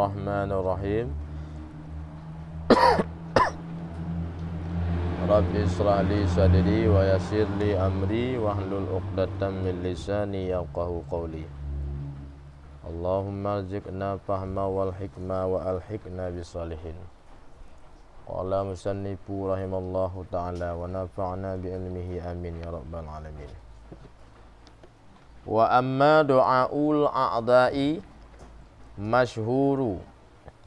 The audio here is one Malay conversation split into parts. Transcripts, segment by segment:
الرحمن الرحيم رب اشرح لي صدري ويسر لي أمري واحلل عقدة من لساني يفقهوا قولي اللهم ارزقنا فهما والحكمة وألحقنا بالصالحين قال مصنف رحم الله تعالى ونفعنا بعلمه آمين يا رب العالمين وأما دعاء الاعضاء masyhuru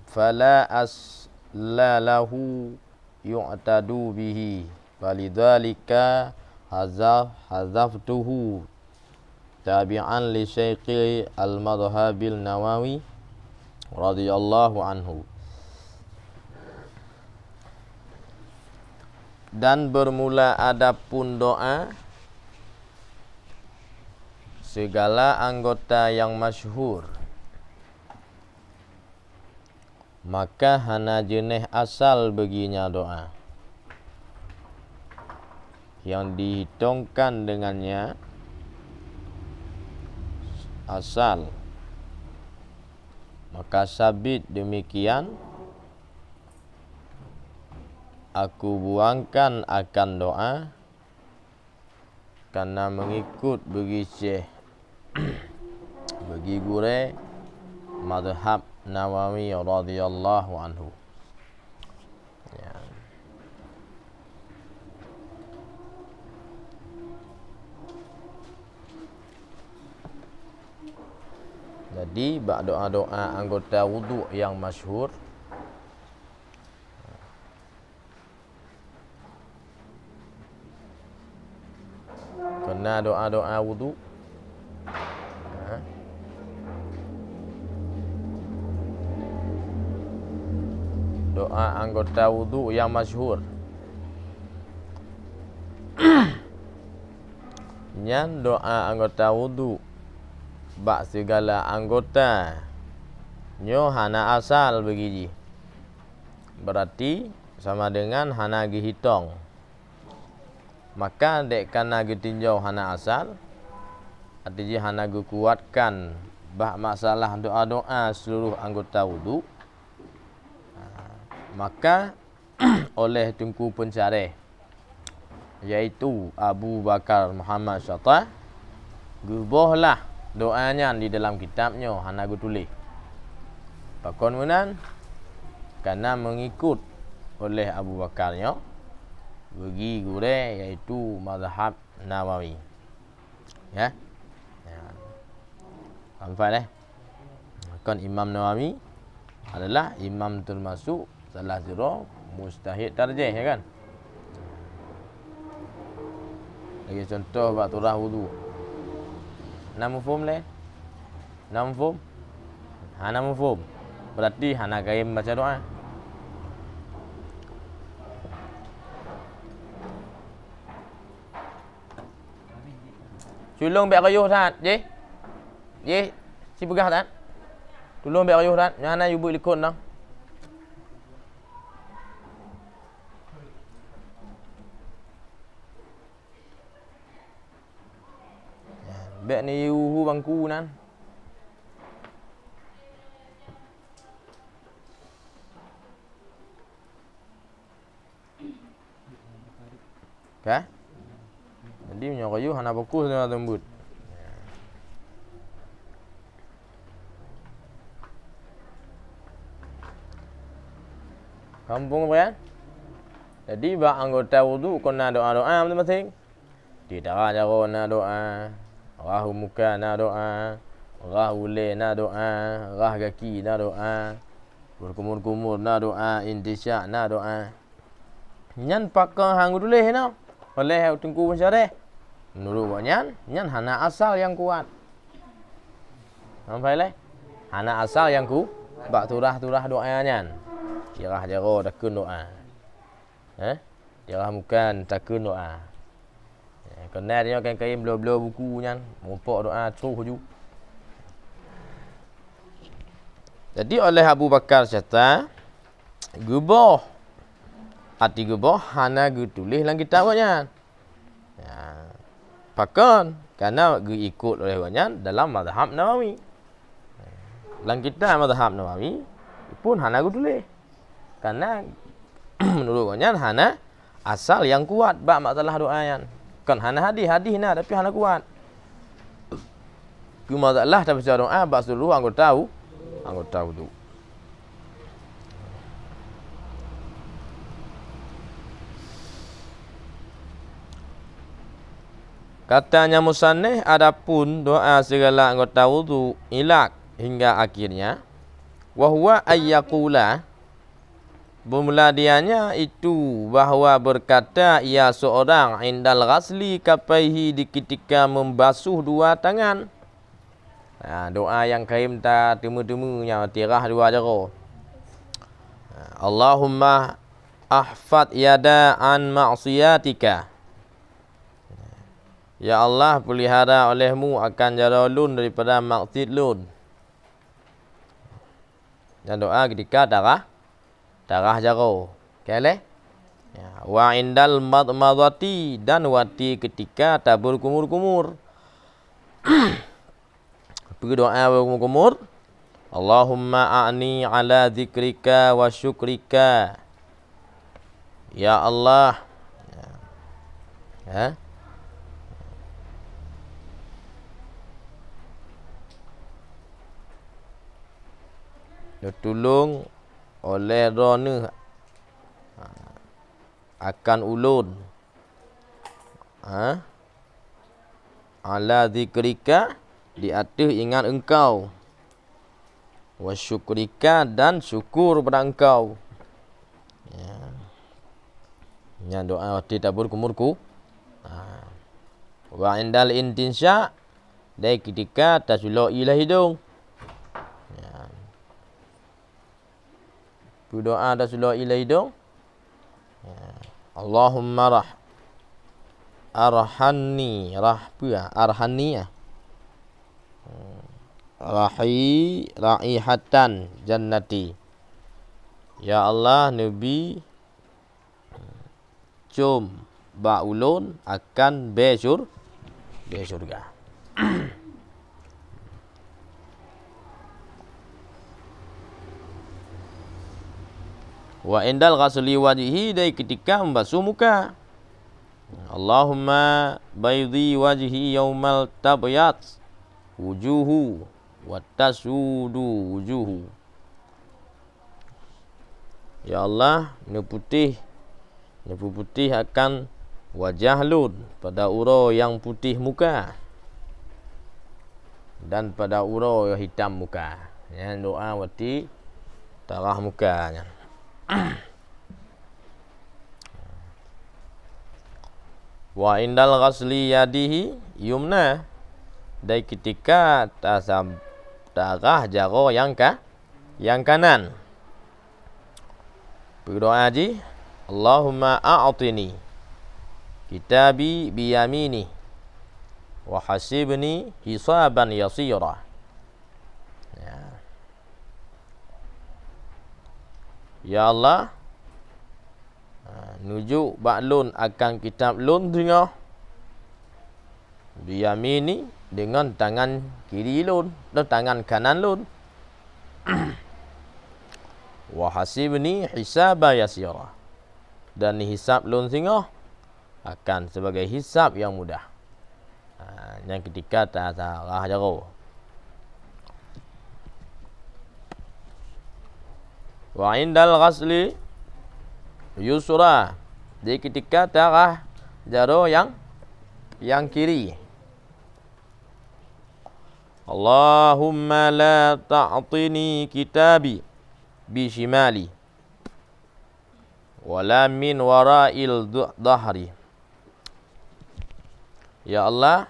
fala aslalahu yu'tadu bihi falidzalika hazaf hazaftuhu tabi'an li syaiqi al-madhhabil nawawi radhiyallahu anhu dan bermula adapun doa segala anggota yang masyhur maka hana jenis asal beginya doa yang dihitungkan dengannya asal maka sabit demikian aku buangkan akan doa karena mengikut bagi Syekh bagi gure madhab Nawawi radhiyallahu anhu. Ya. Jadi doa doa anggota wudhu yang masyhur kena doa doa wudhu anggota wudhu yang masyhur. Nyan doa anggota wudhu bak segala anggota nyo hana asal begiji. Berarti sama dengan hana gihitong. Maka dek kana gitinjau hana asal artinya hana gu kuatkan bah masalah doa-doa seluruh anggota wudhu maka oleh tungku Pensyarih yaitu Abu Bakar Muhammad Syatah gubahlah doanya di dalam kitabnya hana gutulih pakon menan kerana mengikut oleh Abu Bakarnya bagi gure yaitu mazhab Nawawi ya ya sampai eh? kan Imam Nawawi adalah imam termasuk salah zero mustahid tarjih ya kan lagi contoh bab turah wudu nama form le nama form ha nama form berarti ha nak gaim baca doa Tolong biar kayuh tak, je? Je? Si pegah tak? Tolong biar kayuh tak? Nyana yubuk likut tak? Bek ni uhu bangku nan. Ka? Jadi nyo kayu hana beku sama tembut. Kampung apa ya? Jadi ba anggota wudu kena doa-doa masing-masing. Tidak ada kena doa. -doa. Rah muka nak doa Rah ule nak doa Rah kaki nak doa Berkumur-kumur nak doa Intisak nak doa Nyan pakar dulu leh ni Boleh aku tunggu pun syarih Menurut buat nyan Nyan hana asal yang kuat Nampak leh Hana asal yang ku Bak turah-turah doa nyan Kirah jero takun doa Eh Dia lah bukan takun doa kena dia kan kain blur-blur buku kan mumpak doa teruk ah, ju jadi oleh Abu Bakar cerita gubah hati gubah hana gutulih lang kita buatnya ya pakon kerana ikut oleh banyak dalam mazhab Nawawi lang kita mazhab Nawawi pun hana gutulih kerana menurut banyak hana asal yang kuat bak masalah doa yang kan hana hadis hadis nah tapi hana kuat cuma Allah tapi cara ah bas dulu aku tahu aku tahu tu Katanya musanneh adapun doa segala anggota tu ilak hingga akhirnya wahwa ayyakulah Bermula Bermuladiannya itu bahawa berkata ia seorang indal rasli kapaihi di ketika membasuh dua tangan. Ha, doa yang kaim ta temu-temu yang tirah dua jaro. Ha, Allahumma ahfad yada an ma'siyatika. Ya Allah pelihara olehmu akan jaro lun daripada maksiat lun. Dan ya, doa ketika darah darah jarum. Okey leh. Ya, wa indal madmadati dan wati ketika tabur kumur-kumur. Pergi doa kumur-kumur. Allahumma a'ni ala zikrika wa syukrika. Ya Allah. Ya. ya. Ya, tolong oleh rona ha. akan ulun ha ala zikrika di atas ingat engkau wa syukrika dan syukur pada engkau ya nya doa di tabur kumurku ha wa indal intinsya dai ketika tasulo ilah hidung Tu doa dah sudah ila hidung. Allahumma rah. Arhani. Rah apa ah? Arhani ya. Ah. Rahi. Raihatan. Jannati. Ya Allah Nabi. Cum. Ba'ulun. Akan besur. Besurga. Besurga. wa indal ghasli wajhi dai ketika membasuh muka Allahumma baydi wajhi yaumal tabyat wujuhu wa tasudu wujuhu Ya Allah ini putih ini putih akan wajah lud pada uro yang putih muka dan pada uro yang hitam muka ya doa wati tarah mukanya wa indal ghasli yadihi yumna dai ketika tasam darah jaro yang ka yang kanan berdoa ji Allahumma a'tini kitabi biyamini, yamini wa hasibni hisaban yasira Ya Allah ha, Nuju baklun akan kitab lun tengah Diamini dengan tangan kiri lun Dan tangan kanan lun Wahasibni hisabah yasirah Dan hisab lun tengah Akan sebagai hisab yang mudah ha, yang ketika tak tak rah Wa indal ghasli yusra. Jadi ketika darah jaro yang yang kiri. Allahumma la ta'tini kitabi bi shimali wala min wara'il dahri. Ya Allah,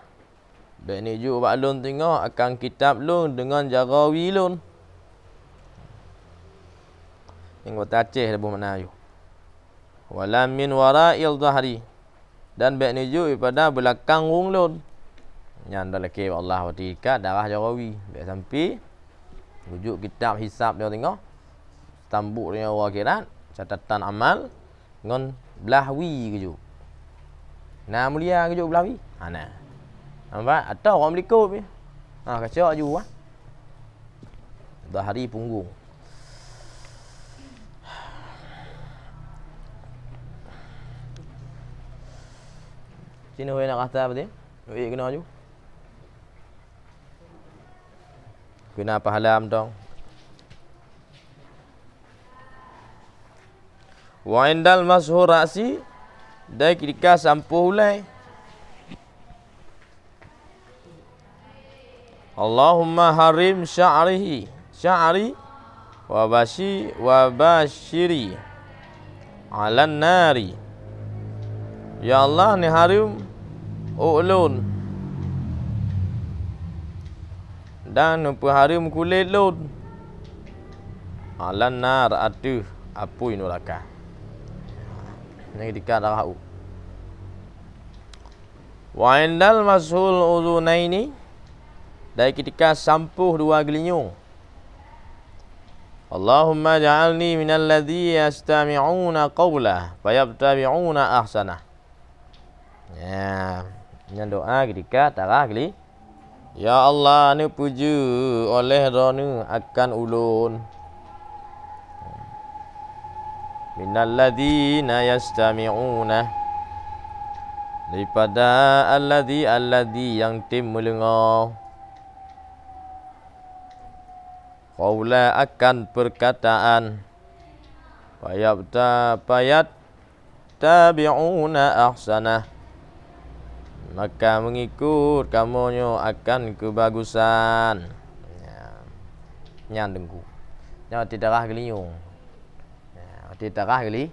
Bani Ju'ub Alun tengok akan kitab lun dengan jarawi lun. Yang kata Aceh dah bermakna ayu Walam min wara'il zahri Dan baik ni juga daripada belakang runglun Yang dah lelaki Allah Ketika darah jarawi Baik sampai Rujuk kitab hisap dia tengok Tambuk dengan orang akhirat Catatan amal Dengan belahwi ke juga Nah mulia ke juga belahwi ha, nah. Nampak? Atau orang melikup ni ya. Ha, kacau je ha. Zahri punggung sino huwag nakastap din huwag ikinaw apa pinapahalam dong waindal masura si dahi kika sampuh ulay Allahumma harim syari, wa sya'ari wa wabashiri alannari nari Ya Allah ni harim ulun dan nupa hari kulit lun alam nar aduh apu inuraka ni ketika darah u wa indal mashul udunaini dari ketika sampuh dua gelinyung Allahumma ja'alni ladhi yastami'una qawla fayabtabi'una ahsanah Ya. Dengan doa ketika tarah kali. Ya Allah ni puju oleh rona akan ulun. Minal ladina yastami'una. Daripada alladhi alladhi yang tim melengah. Qawla akan perkataan. Payat payat tabi'una ahsanah maka mengikut kamu kamunya akan kebagusan. Ya. Nyan dengku. Nyan ya, tidarah geliung. Ya, tidarah geli.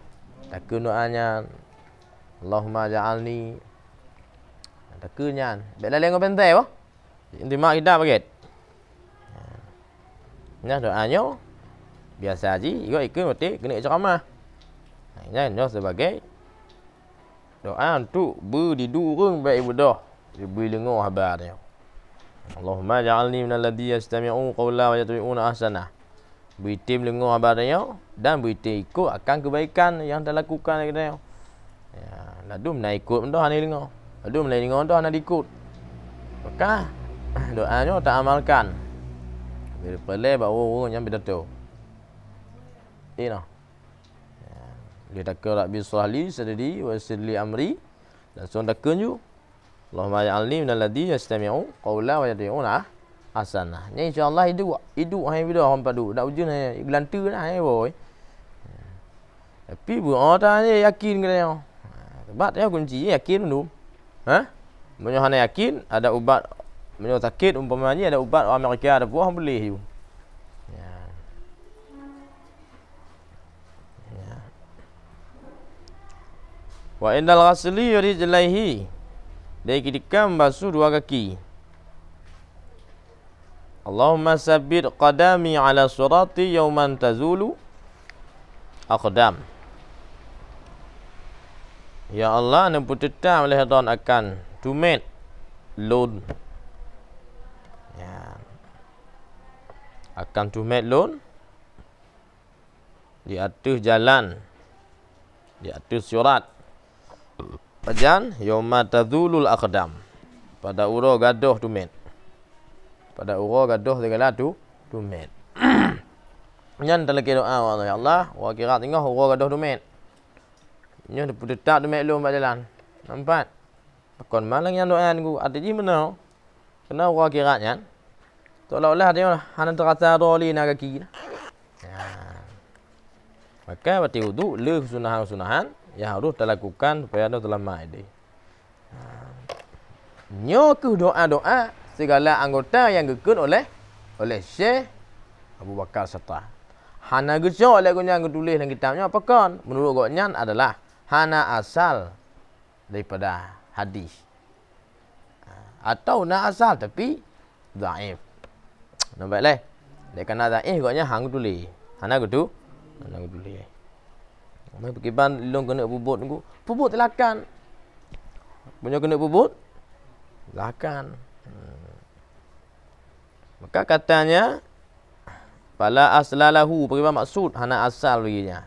Tak kunuannya. Allahumma ja'alni. Tak kunyan. Bila lain kau pentai apa? Inti mak kita bagit. Ini doanya. Biasa aji. Ikut ikut mati. Kena ceramah. Ini sebagai doa untuk ah, beri durung baik budak beri dengar khabar dia Allahumma ja'alni minal ladhi yastami'u qawla wa yatwi'una ahsanah beri tim dengar khabar dia dan beri tim ikut akan kebaikan yang telah lakukan dia kata ya ladum nak ikut benda ni dengar ladum nak dengar benda nak ikut maka doa ni tak amalkan bila pelik bawa orang yang berdata ini lah dia tak kira bin Surahli sendiri wa sirli amri. Dan seorang tak kenyu. Allahumma ya'alni minal ladhi yastami'u qawla wa yadri'una asanah. Ini insyaAllah hidup. Hidup yang berdua orang padu. Tak ujian yang gelantu lah. Eh, boy. Tapi pun orang tak ada yakin ke dia. Sebab dia kunci yakin dulu. Ha? Menyuhana yakin ada ubat. Menyuhana sakit umpamanya ada ubat Amerika ada buah boleh juga. Wa indal ghasli rijlaihi. Dia ketikam basuh dua kaki. Allahumma sabbit qadami ala surati yawman tazulu aqdam. Ya Allah, anda putetam oleh Tuhan akan tumit lun. Ya. Akan tumit lun di atas jalan di atas surat Pajan yoma tadulul aqdam. Pada uro gadoh tumet. Pada uro gadoh segala tu tumet. Nyan dalam kira doa Allah ya Allah, wa kira tengah uro gadoh tumet. Nyan de putetak tumet lu mbak Nampak. Pekon malang yang doa ni ku ati ji mena. Kena uro kira nyan. Tolak Allah dia hanan terasa roli naga kiri. Ya. Maka berarti wudu le sunahan-sunahan yang harus kita lakukan supaya ada dalam mai ha. Nyoku doa-doa segala anggota yang gekun oleh oleh Syekh Abu Bakar Sata. Hana gejo oleh gunya yang tulis dalam kitabnya apa kan? Menurut gonya adalah hana asal daripada hadis. Ha. Atau na asal tapi dhaif. Nampak leh. Dia kena dhaif gonya hang tulis. Hana gitu. Hana tulis. Mai pergi ban long kena bubut tunggu. Bubut telakan. Punya kena bubut. Lakan. Hmm. Maka katanya pala aslalahu pergi ban maksud hana asal baginya.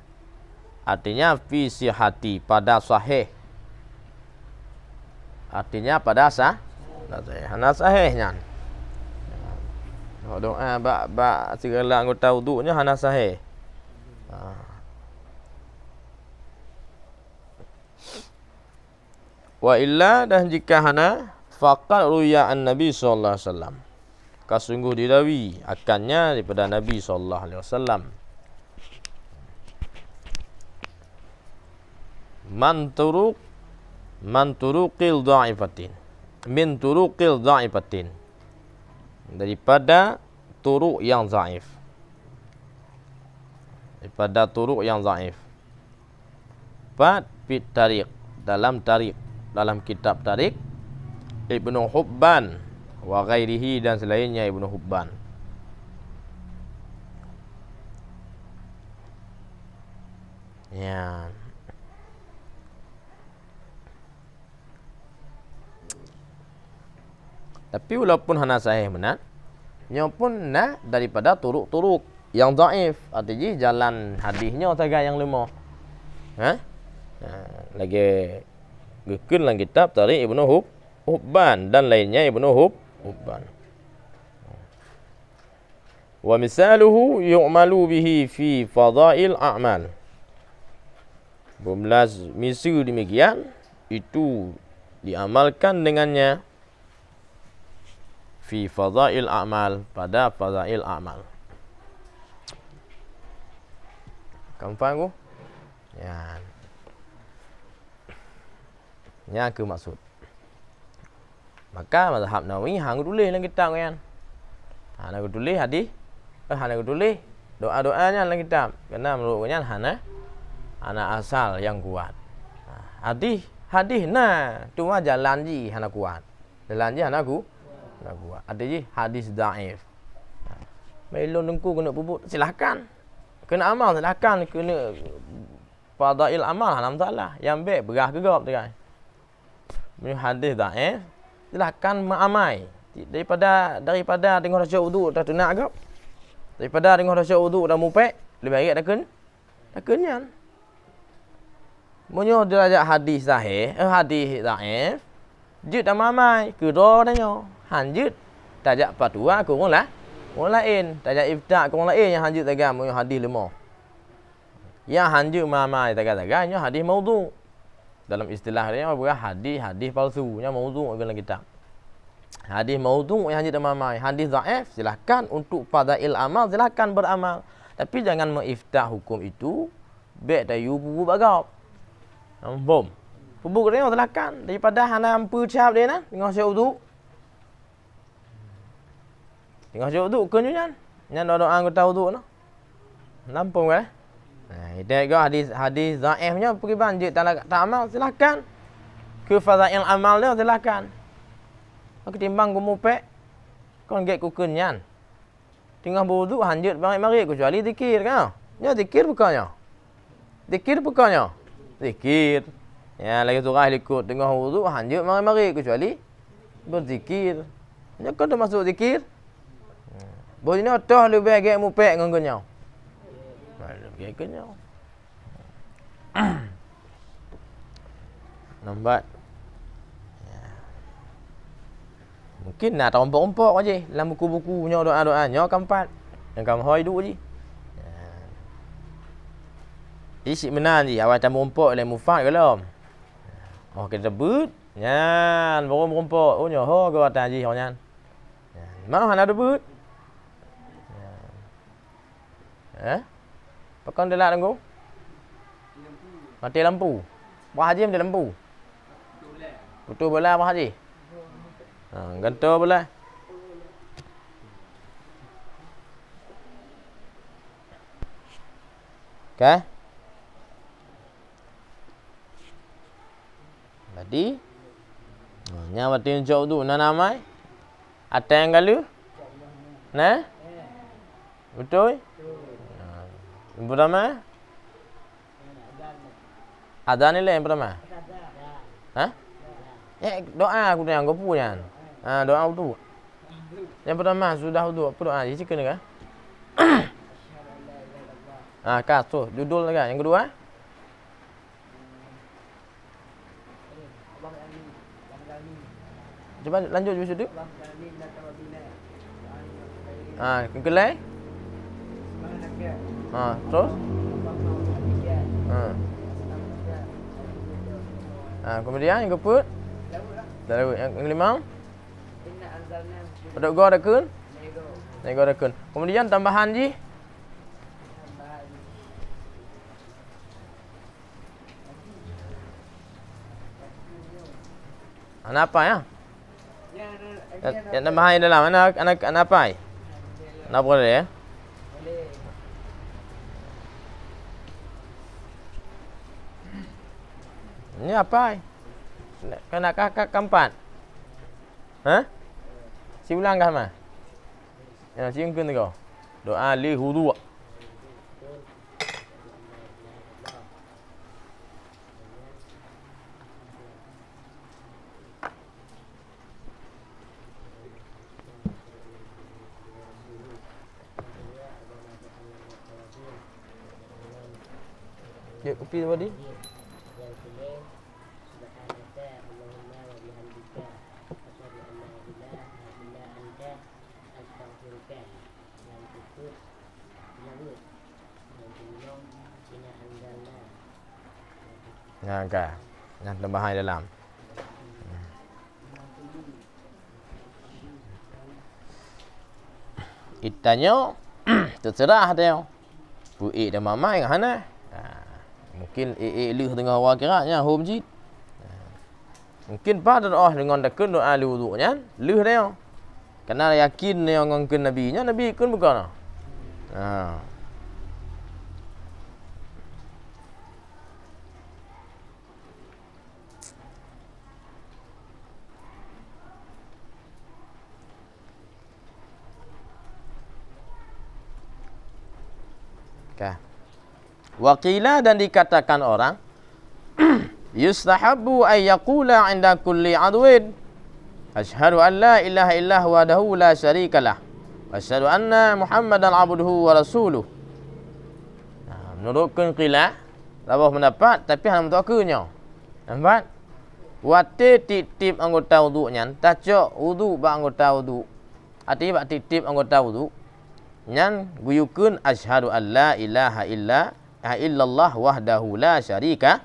Artinya fi sihati pada sahih. Artinya pada sah. Hana sahihnya. Kalau doa bak bak segala anggota wudunya hana sahih. Ha. Wa illa dan jika hana faqad ruya an Nabi sallallahu alaihi wasallam. Kasungguh dirawi akannya daripada Nabi sallallahu alaihi wasallam. Man turuq man turuqil dha'ifatin. Min turuqil dha'ifatin. Daripada turuq yang zaif. Daripada turuq yang zaif. Fat fit tarik dalam tarik dalam kitab tarikh Ibnu Hubban wa ghairihi dan selainnya Ibnu Hubban. Ya. Tapi walaupun hana sahih benar, nya pun nah daripada turuk-turuk yang dhaif artinya jalan hadisnya saja yang lemah. Ha? Ha, lagi Gekun dalam kitab tarikh Ibn Hub, Hubban dan lainnya Ibn Hub, Hubban. Wa misaluhu yu'malu bihi fi fadail a'mal. Bumlaz misal demikian itu diamalkan dengannya fi fadail a'mal pada fadail a'mal. Kamu faham ku? Ya. Yeah. Yang aku maksud. Maka mazhab Nawawi hang tulis lagi kitab kan. Ha nak tulis hadis. Eh hang tulis doa-doanya dalam kitab. Kena menurut kan hana anak asal yang kuat. Ha, hadis hadis na cuma jalan ji hana kuat. Jalan ji hana ku hana kuat. Ada ji hadis daif. Ha, Melo nengku kena bubut silakan. Kena amal silakan kena fadail amal hana lah, masalah. Yang baik berah gerak tu kan punya hadis daif eh? silakan ma'amai daripada daripada tengok rasa wuduk dah tunak ke daripada tengok rasa wuduk dah mupek lebih baik dah ken dah kenyang munyo derajat hadis sahih eh? eh, hadis eh, jid dah ma'amai kira nanya hanjid tajak patua aku pun lah orang lain tajak iftak lah lain yang hanjid tegak munyo hadis lemah yang hanjid ma'amai tegak-tegak hadis maudu' dalam istilah dia apa ya hadis hadis palsu nya mauzu bilang kita hadis mauzu yang hanya demamai hadis dhaif silakan untuk fadail amal silakan beramal tapi jangan mengiftah hukum itu baik dayu bubu bagau bom bubu kena silakan daripada hana ampu cap dia nah dengan syau tu dengan syau tu kenyunya nya doa anggota tu nah nampung eh Nah, ide juga hadis hadis dhaifnya pergi banjir tak tak amal silakan. Ke fadhail amal dia silakan. Aku timbang gumu pe. Kon get ku kenyan. Tengah berwuduk hanjut bangai mari kecuali zikir kan. Ya zikir bukannya. Zikir bukannya. Zikir. Ya lagi surah likut tengah wuduk hanjut bangai mari kecuali berzikir. Ya kan masuk zikir. Hmm. Bodinya tah lebih agak mupek ngengonyo. Hmm. Okay, kenyal. Lambat. Mungkin nak terompok-ompok je. Dalam buku-buku punya doa-doa. Nyawa keempat. Yang kamu hari duduk je. Ya. Isik menang je. Awak tambah rompok dalam mufat ke lah. Oh, kita debut. Ya, baru merompok. Oh, nyawa ke atas je. Oh, nyan. Ya. Mana lah nak debut? Eh? Pekan dia nak tunggu? Mati lampu. Pak Haji mati lampu. Putu bola Pak Haji. Ha, gento bola. Okey. Jadi nya mati jauh tu nak namai. Atang kali. Nah. Betul. Brahma? Eh? Ada ni lah lain Brahma? Ha? Eh, doa aku dengan yang gue punya, Ha, doa tu. Yang pertama sudah tu apa doa? jadi cakap ah, kas tu. Judul lagi kan. Yang kedua? Eh? Cepat lanjut jadi Ah, kelai? Ha, terus? Ha. Ha, kemudian yang keput? Darawut. Yang kelima? Pedok gua ada kun? Nego ada Kemudian tambahan ji? Anak apa ya? Ya, anak apa? Yang tambahan yang dalam, anak, anak, anak apa? Anak boleh ya? Ni apa? Kau nak kakak keempat? Ha? Si ulang kah mah? Ya, si ungkun tu Doa li hudu. Ya, kopi tadi. Ya. Ha ke. Ya tambahan dalam. Itanyo terserah dia. Bu E dan Mama yang mana, ha, Mungkin E E lu tengah awak kira nya home ha, Mungkin pada oh dengan dak doa lu wudu nya. Lu dia. Kenal yakin dia ngon nabi nya nabi kun bukan. Ha. Okay. Waqila dan dikatakan orang yustahabbu ay yaqula 'inda kulli 'adwin asyhadu an la ilaha illallah wa dahu la syarika lah wa asyhadu anna muhammadan 'abduhu wa rasuluh. Nah, menurutkan qila labuh mendapat tapi hanya mutakanya. Nampak? Wati titip anggota wuduknya, tajuk wuduk ba anggota wuduk. Ati ba titip anggota wuduk yang guyukun asyhadu alla ilaha illa illallah wahdahu la syarika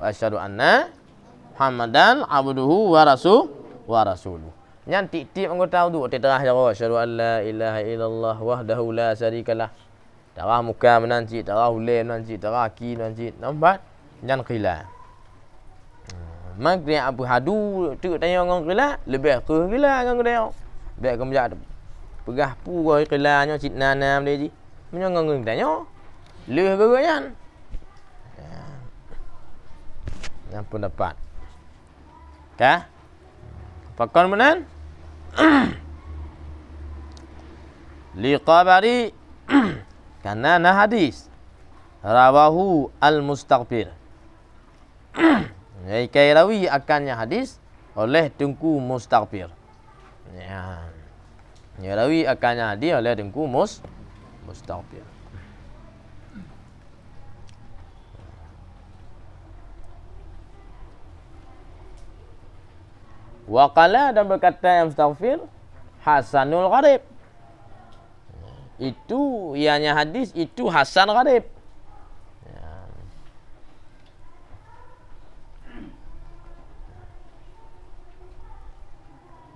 wa asyhadu anna Muhammadan abduhu wa rasul wa rasulu. Yang titik anggo tahu tu terah jaro asyhadu alla ilaha illallah wahdahu la syarika lah. Tarah muka menanti, tarah ulai menanti, tarah ki menanti. Nampak? Yang kila. Hmm, Maghrib Abu Hadu tu tanya orang qila, lebih ke qila orang lebih Baik kemja Pegah pura kelanya cik nanam dia ji. Menyo ngeng tanya. Leh geroyan. Ya. Yang pun dapat. Ka? Pakon menan? Li qabari kana na hadis. Rawahu al mustaqbir. Ngai kai rawi akannya hadis oleh tungku mustaqbir. Ya. Yeah. Ya rawi akan jadi oleh dengku mus mustaqbil. Waqala dan berkata yang Mustafir Hasanul Gharib. Itu ianya hadis itu Hasan Gharib.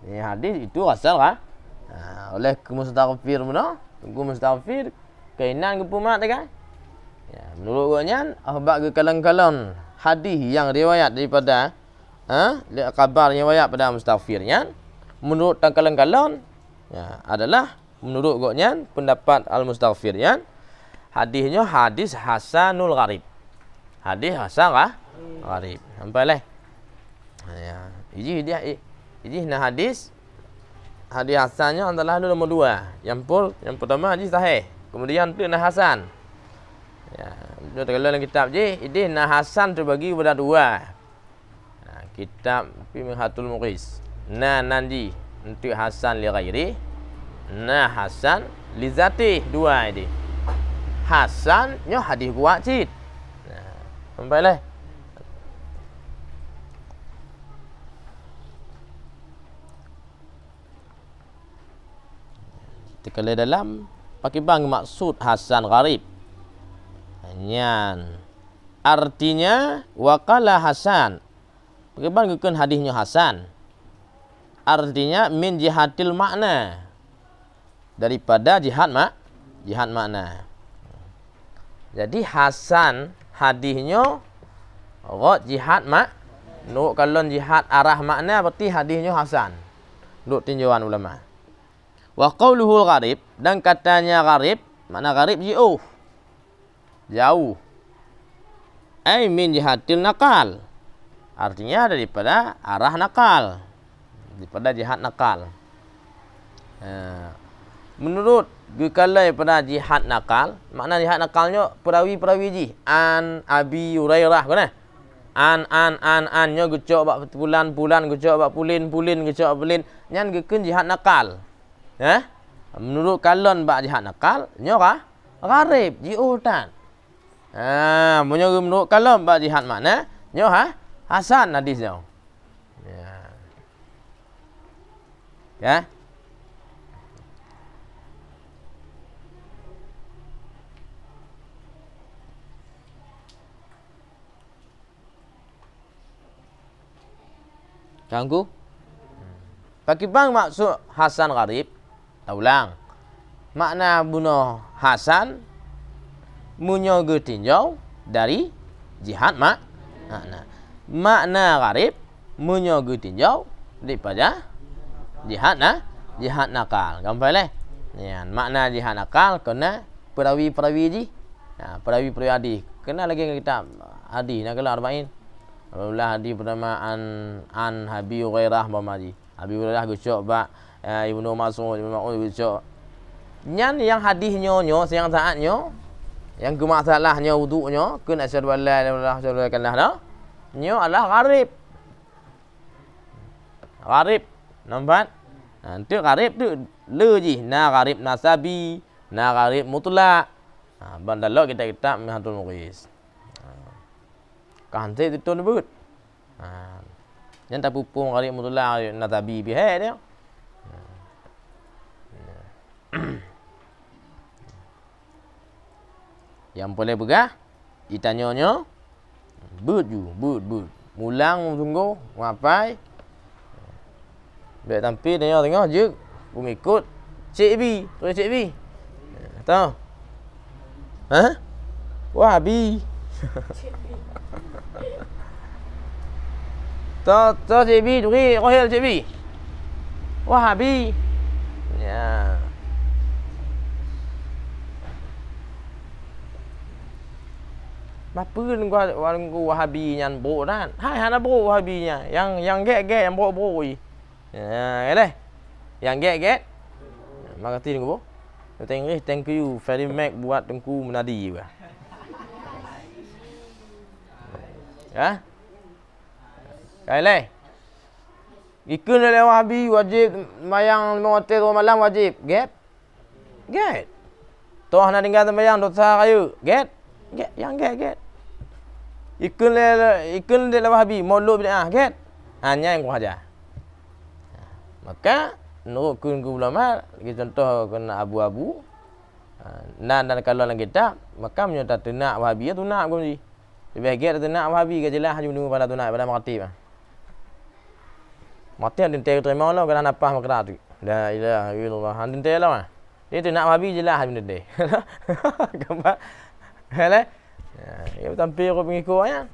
Ini hadis itu Hasan Gharib. Ah, oleh kemustaghfir mana? Tunggu mustaghfir kainan ke pun mak Ya, menurut gonya ahbab ke kalan kalon hadis yang riwayat daripada ha, lihat kabar riwayat pada mustaghfirnya menurut tangkalan kalon ya, adalah menurut gonya pendapat al-mustaghfirnya hadisnya hadis hasanul gharib. Hadis hasan kah? Gharib. Sampai leh. Ya. Ini dia ini nah hadis hadis hasannya antara lalu nombor dua. Yang pul, yang pertama hadis sahih. Kemudian tu nah hasan. Ya, itu terkala dalam kitab je. Ini nah hasan terbagi kepada dua. Nah, ha, kitab Pimin Hatul Muqis. Nah nanji. Untuk hasan li ghairi. Nah hasan li zati. Dua ini. Hasan, ni hadis kuat cit Nah, sampai leh. Terkala dalam pakai bang maksud Hasan Gharib Nyan Artinya Waqala Hasan Pakai bang kekun hadisnya Hasan Artinya Min jihadil makna Daripada jihad mak Jihad makna Jadi Hasan Hadisnya Rok jihad mak Nuk kalon jihad arah makna Berarti hadisnya Hasan Duk tinjauan ulama' Wa qawluhul gharib Dan katanya gharib mana gharib jauh Jauh Ay min jihatil nakal Artinya daripada arah nakal Daripada jihad nakal ha. Menurut Gekala daripada jihad nakal Makna jihad nakalnya Perawi-perawi ji An Abi Urairah Kena eh? An an an an Nyo gecok bak bulan bulan Gecok bak pulin pulin Gecok bak pulin Nyan geken jihad nakal Eh? Menurut kalon bak jihad nakal, nyora garib di hutan. Ha, ah, menurut menurut kalon bak jihad makna, nyora hasan hadis dia. Ya. Ya. Ganggu? Bagi bang maksud Hasan Garib, ulang makna bunuh Hasan menyogu tinjau dari jihad mak makna makna garib menyogu tinjau daripada jihad nah jihad nakal gampang leh ya makna jihad nakal kena perawi-perawi ji nah perawi-perawi adi kena lagi kita adi nak kala arbain Alhamdulillah hadi bernama An An Habi Ghairah Mamadi. Habi Ghairah gucok ba uh, eh, Ibnu Mas'ud Ibnu Mas'ud baca nyan yang hadisnya nyo saat nyo, yang gemasalahnya wuduknya kena syarwalai dan Allah syarwalai kalah dah nyo adalah gharib gharib nampak nanti gharib tu le ji na gharib nasabi na gharib mutlak ha lo kita kita mihatul muqis kan tu tu nebut ha yang tak pupung gharib mutlak nasabi bihai dia yang boleh begah ditanyonyo but ju bud, bud, mulang tunggu ngapai bet tampi dia tengok je bung ikut cik bi tu cik bi tahu ha wah bi to to cik bi duri rohil cik bi wah bi ya yeah. Bapa ni gua orang gua Wahabi nyan bro dan. Hai anak bro Wahabi nyan. Yang yang gek-gek yang bro-bro oi. Ya, eh Yang gek-gek. Makati ni gua. Eh, thank you, thank you very much buat tengku menadi gua. Ya. Kai leh. Ikun le Wahabi wajib mayang lima hotel malam wajib. Get. Get. Tuah nak dengar yang dosa kayu. Get. Get yang get get ikun le ikun de la wahabi molo bidah kan hanya ah, yang kuaja maka nurut kun ulama lagi contoh kena abu-abu ah, nan dan kalau lagi tak maka menyata tenak wahabi ya tunak kun di lebih gerak dan tenak wahabi ke jelas hanya menunggu pada tunak pada mati ah mati yang dintai terima lah, kena napah makna tu la ilaha illallah han dintai lah ah dia tenak wahabi jelas hanya dintai kan Hele, Ya, dia bertampil kau pergi kau ya.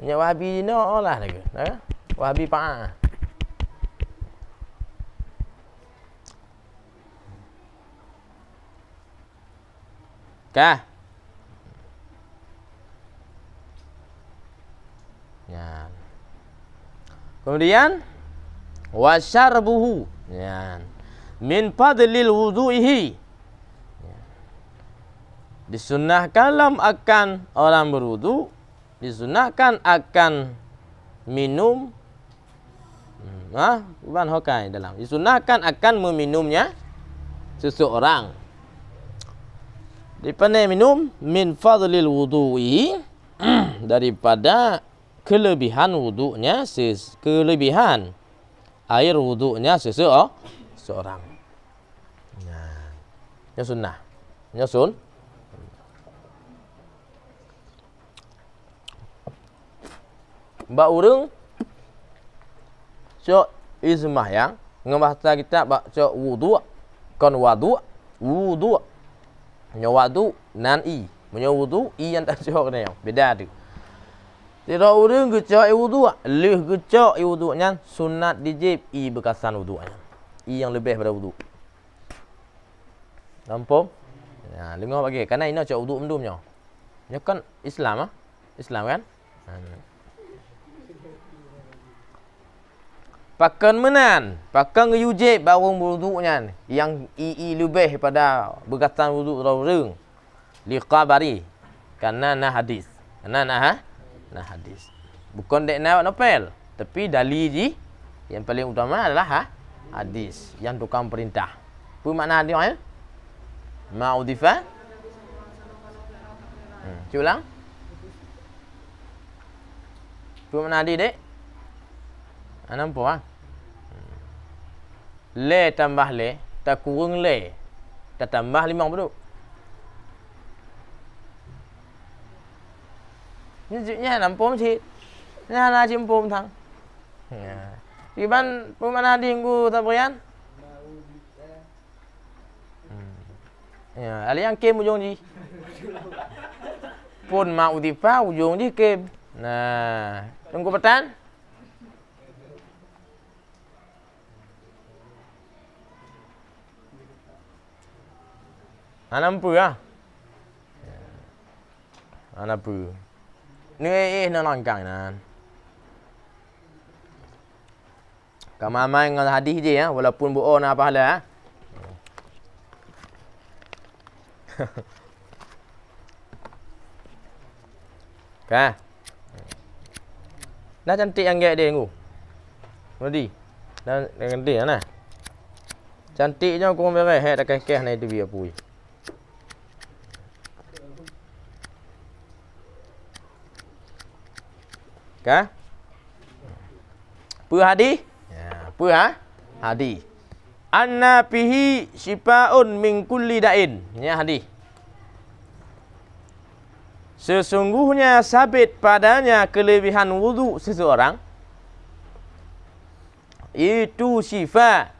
Ya, ya. wahabi dino lah lagi. Ha? Wahabi pa. Kah? Ya. Kemudian wasyarbuhu. Ya. Min padlil wudhuhi disunahkan lam akan orang berwudu disunahkan akan minum nah hmm, bukan hokai dalam disunahkan akan meminumnya susu orang dipandai minum min fadlil wudu'i daripada kelebihan wuduknya kelebihan air wuduknya sesuatu seorang. Nah, ya sunnah. Ya sunnah. Bak urung Cok izmah yang Ngebahasa kita bak cok wudu Kon wadu Wudu Nyo wadu nan i Nyo wudu i yang tak cok ni Beda tu Tiro urung gecok i wudu Lih gecok i wudu nyan Sunat dijib i bekasan wudu I yang lebih pada wudu Nampak? Ya, lengah bagi. Karena ini cak uduk mendum nyo. Nyo kan Islam ah. Islam kan? Hmm. Pakan menan, pakan ngeyujib barung wuduknya yang ii lebih pada berkaitan wuduk rawring, Liqa bari. Karena nah hadis. Karena nah ha? Nah hadis. Bukan dek nak nopel. Tapi dali ji. Yang paling utama adalah ha? Hadis. Yang tukang perintah. Apa makna hadis ni? Eh? Ma'udifa. Hmm. Cuba lang. Apa makna hadis dek? Anak nampak ha? le tambah le tak kurung le tak tambah limang betul ni ni ha nam pom chit ni ha na chim thang di ya. ban pom mana ding ku tabrian hmm. ya ali yang ke mujong ji pun ma udifa ujung ji ke nah tunggu petang Ha nampu lah. Ha nampu. Ni eh, eh nak langkang nan. Kamu amai dengan hadis je ya, walaupun bu'o nak apa halah. Ha. Dah cantik yang gak dia tu. Mati. Dah cantik kan? Eh. Cantiknya aku merah hak dekat kek ni tu biar pui. ke pu hadi ya pu ha hadi anna fihi shifaun min kulli da'in ya hadi sesungguhnya sabit padanya kelebihan wudu seseorang itu syifa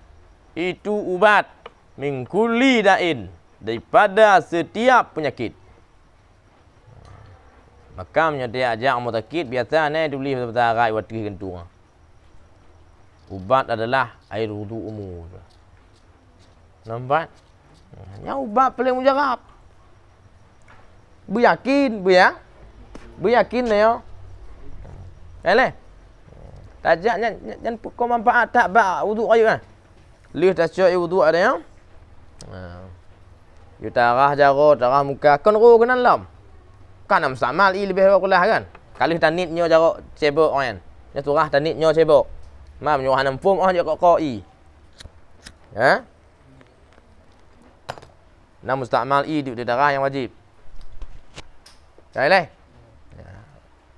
itu ubat min kulli da'in daripada setiap penyakit Makamnya dia ajak mutakid biasa ni dibeli sebentar rai wati kentung. Ubat adalah air wudu umur. Nampak? Yang ubat paling mujarab. Beryakin, beryak. Beryakin ni yo. Eleh. Tajak ni jangan kau manfaat tak ba wudu ayu kan. Lih dah cuci wudu ada yo. Ya? Ha. Yutarah jarah, tarah muka kan ro kenan lam. Kan nak musamal i lebih kurang kan. Kalau kita need nyo jarak cebok kan. Ya turah ta need nyo cebok. Mam nyo hanam fum oh jarak ko i. Ya. Nak musamal i di darah yang wajib. Dah leh.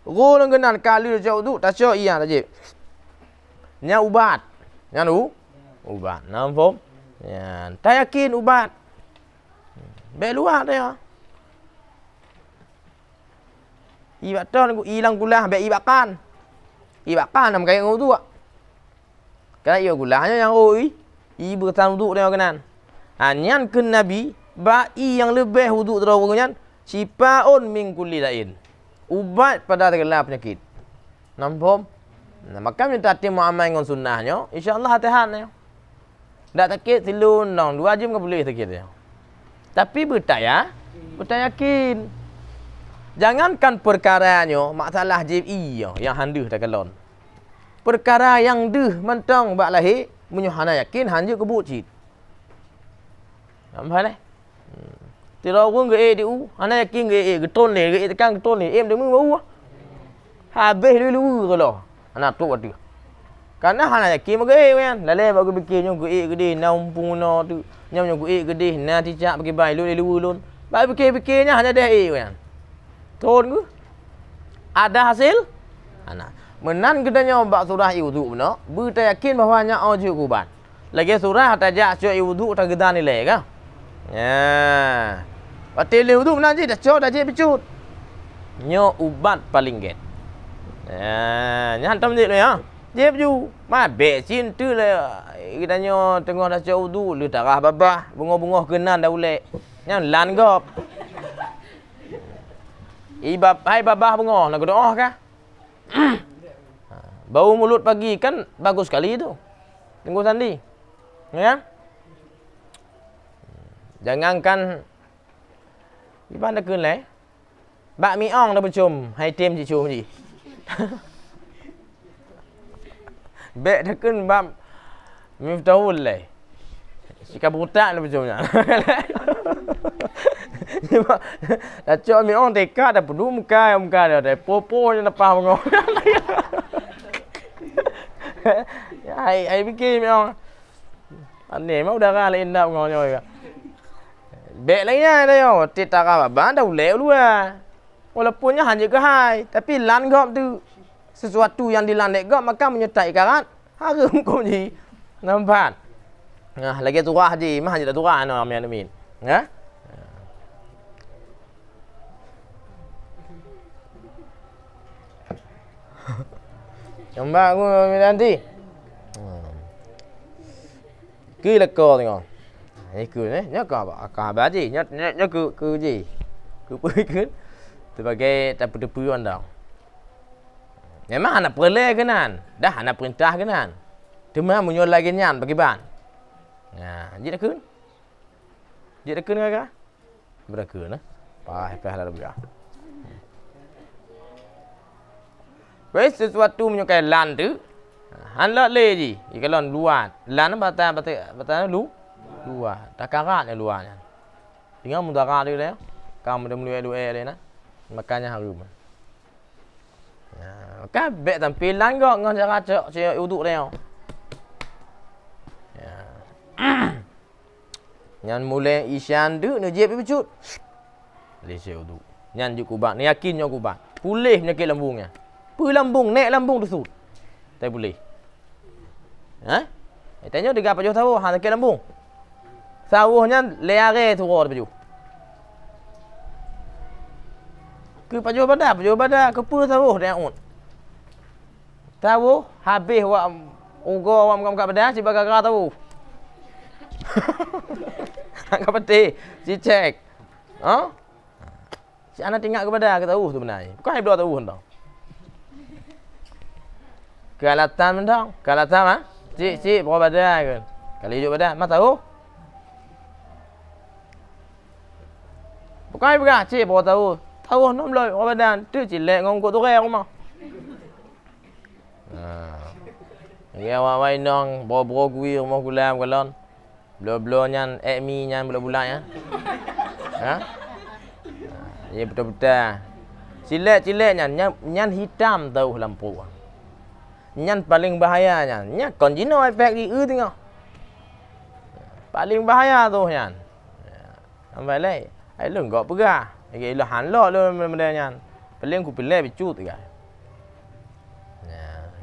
Rulung kenal kali dia jauh tu, tak cakap iya tak cakap. Nya ubat. Nya lu? Ubat. Nampak? Ya. Tak yakin ubat. Baik luar dia. Ibat tu nak hilang gula habis ibat kan. Ibat kan nak kaya ngau tu. Kala iyo gula hanya yang oi. ibu bertan wuduk dengan kenan. Ha nian ke nabi ba i yang lebih wuduk dari orang nian. Sipaun min kulli lain. Ubat pada segala penyakit. Nampak? Nah, maka minta hati Muhammad dengan sunnahnya. InsyaAllah hati-hati. Ya. Tak sakit, silun. Dua jam kan boleh sakit. Ya. Tapi bertak ya. Bertak Bertak yakin. Jangankan perkara nyo masalah jib iya yang handuh tak kelon. Perkara yang deh mentong bak lahir munyo hana yakin hanje kebut cit. Nampak leh. Hmm. Tiro gung ge eh di u, hana yakin ge e eh, ge eh ton ne ge e kan ton ne em de mu u. Habis dulu ke lo. Hana tu wat dia. Karena hana yakin mo ge kan, lale bak bikin nyung ge ge de nampung no tu. Nyam nyung ge ge de na ticak bagi bai lu lu lu. Bak bikin-bikinnya hana de e kan turun ke ada hasil anak menan gedanya bab surah iwudu mena berta yakin bahawa nya oju kuban lagi surah tajak cu iwudu tak geda nilai ke ya pati le wudu mena ji dah cu dah ji picut nyo ubat paling get ya nya hantam ji le ya ha? dia pergi Ma be sin tu le kita nyo tengah dah cu wudu le darah babah bunga-bunga kenan dah ulek nya lan gop Ibab, hai babah bunga nak doa kah? Ha, bau mulut pagi kan bagus sekali tu. Tunggu sandi. Ya. Jangankan Ibab nak kena eh. Bak mi ong dah bercum, hai tim ji cium ji. Bek dah kun bab miftahul leh. Sikap butak dah bercum ni. Dah cok ni orang teka dah penuh muka yang muka dia dah popo je lepas bangun. Ya, ai ai bikin ni orang. Ani mah udara lah lain dah bangun ni. Bek lagi ya dah yo, titak apa bang dah ulek dulu ah. Walaupunnya hanya ke hai, tapi lan gap tu sesuatu yang dilandek gap maka menyertai karat harum kau ni. Nampak. Nah, lagi turah di mah hanya turah no amin amin. Ya? Eh? Yang baru aku ambil nanti. Gila hmm. kau tengok. Ha, Ini eh. aku ni. Ini aku apa? Aku apa aja? Ini aku apa aja? Aku apa aja? Aku apa Sebagai tepu-tepu anda. Memang anak perlah ke kan? Dah anak perintah ke kan? Cuma menyuruh lagi nyan bagi ban. Nah, jadi aku. Jadi aku ni kakak. Berakun eh? lah. Pahal-pahal lah. Wei sesuatu menyukai lan tu. Han lo le ji. Ika lon luar. Lan apa ta apa lu? Luar. Takarat ni luar ni. Tinggal mudara tu dia. Kam dia mulu elu eh dia nah. Makanya harum. Ya, maka bet tampilan kok ngon cara cok cio uduk dia. Ya. Nyan mule isyan du ne jep bejut. Lese uduk. Nyan ju kubak ne yakin nyo kubak. Pulih penyakit lambungnya. Apa lambung, naik lambung tu suruh. Tak boleh. Ha? Eh, tanya dia apa jauh sawah, hang nak lambung. Sawahnya leare tu roh baju. Ke baju badak, baju badak, ke pu sawah dan on. Tahu habis wak ugo awak muka-muka badak si bagara tahu. Tak peti, si check. Ha? Si anak tinggal kepada aku tahu sebenarnya. Bukan hai tahu hendak. Kelatan mentok. Kelatan ah. Cik cik berapa badan ke? Kalau hidup badan, mana tahu? Bukan ibu kan? Cik berapa tahu? Tahu nak beli berapa badan. Tu cik lek dengan kot turai rumah. Ha. Ya wa wa nong bo bro gui rumah gulam kalon. Blo-blo nyan ekmi nyan bulat-bulat ya. Ha? Ya betul-betul. Cilek-cilek nyan nyan hitam tahu lampu. Ha. Nyan paling bahayanya. Nyan konjino efek di ue tengok. Paling bahaya tu nyan. Sampai lagi. Ay lu enggak pegah. Ay lu hanlok lu benda-benda nyan. Paling kupilai bicut juga.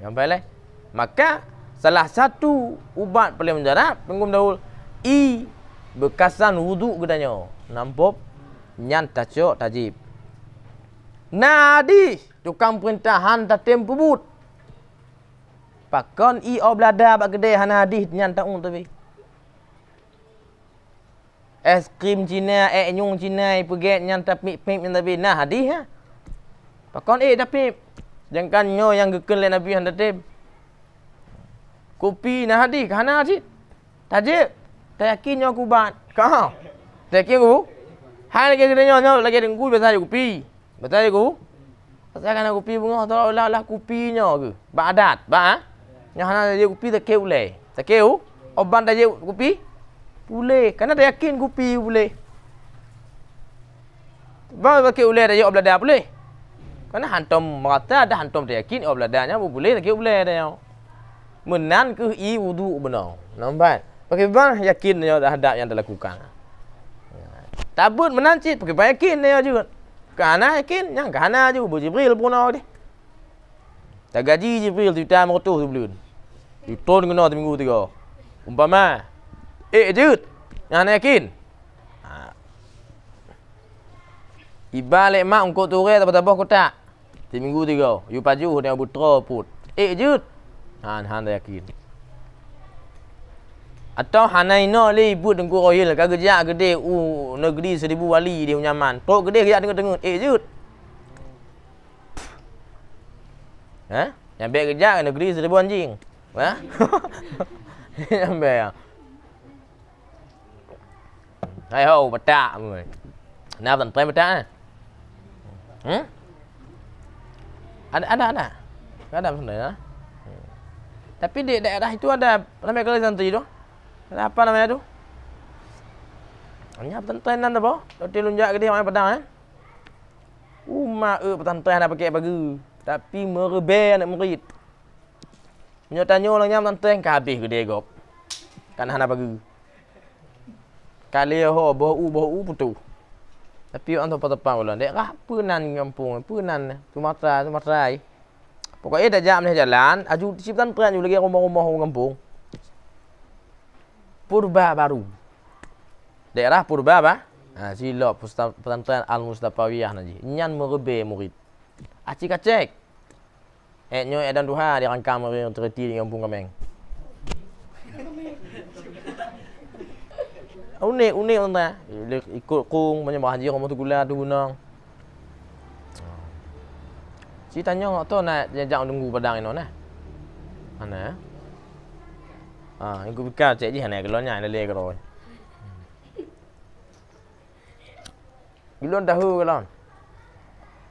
Sampai ya, lagi. Maka salah satu ubat paling menjarak penggum daul. I bekasan wudhu ke danyo. Nampok. Nyan tajuk tajib. Nadi. Tukang perintahan tak tempubut. Pakon i o blada bak gede han hadis nyan taung tu bi. Es krim Cina e nyung Cina i puget nyan ta pip pip nyan tapi nah hadis ha. Pakon eh ta pip. Jangkan nyo yang geken le nabi han tadi. Kopi nah hadis kan hadis. Tajib. Tayakin nyo kubat. Ka. Tayakin ku. Hai lagi gede nyo nyo lagi dengku biasa ju kopi. Betul ku. Pasal kan kopi bunga tu lah lah kopinya ke. Badat. Ba. Ha? nyahana dia kupi tak keu le tak keu oban dia kupi ule kana dia yakin kupi ule ba ba ke ule dia obla dia ule kana hantam mata ada hantam dia yakin obla dia nya ule tak keu ule dia menan ke i wudu benar nampak pakai ba yakin dia dah hadap yang lakukan? tabut menancit pakai ba yakin dia juga kana yakin yang kana juga bujibril pun dia tak gaji Jibril tu tak mertuh tu belum. Yuton kena satu minggu tiga. Umpama eh jut yang nak yakin. Ha. Ibalik mak ungkut turai tak apa-apa kota. Di minggu tiga, yu paju dengan abu put. Eh jut. Han han dah yakin. Atau hana ino le ibu tengku royal ka gejak gede u negeri seribu wali di Yaman. Tok gede gejak tengok-tengok. Eh jut. Ha? Yang baik kejak negeri seribu anjing. Hva? Em về à? Hay hô, bà trả người Nào tận tên bà trả này Hử? Ada, ada, ada Gak ada sebenarnya hmm. Ha? Tapi di daerah itu ada Namanya kelas nanti itu Ada apa namanya itu? Ini apa tentuan nanti apa? Dari lunjak ke dia main pedang kan? Eh? Umar ke pertentuan nak pakai bagi Tapi merebeh anak murid Punya tanya orang yang nonton ke habis ke dia gop. Kan hana bagi. Kali ho boh u boh putu. Tapi orang tu patepan pula. Dek rah penan kampung, penan Sumatera, Sumatera. Pokoknya dah jam ni jalan, aju ciptan peran lagi rumah-rumah orang kampung. Purba baru. Daerah Purba apa? Ha, silap pesantren Al-Mustafawiyah naji. Nyan merebe murid. Acik-acik. Eh, nyo edan duha di rangka mari yang terhenti di kampung kami. Unik, unik orang tak. Ikut kung, banyak bahan jika kamu tu gula tu gunang. Si tanya orang tu nak jajak tunggu padang ini. Eh? Mana? Eh? Ha, mana? Ah, aku bika cek je hanya kalau nyai lele kalau. Gilon tahu kalau.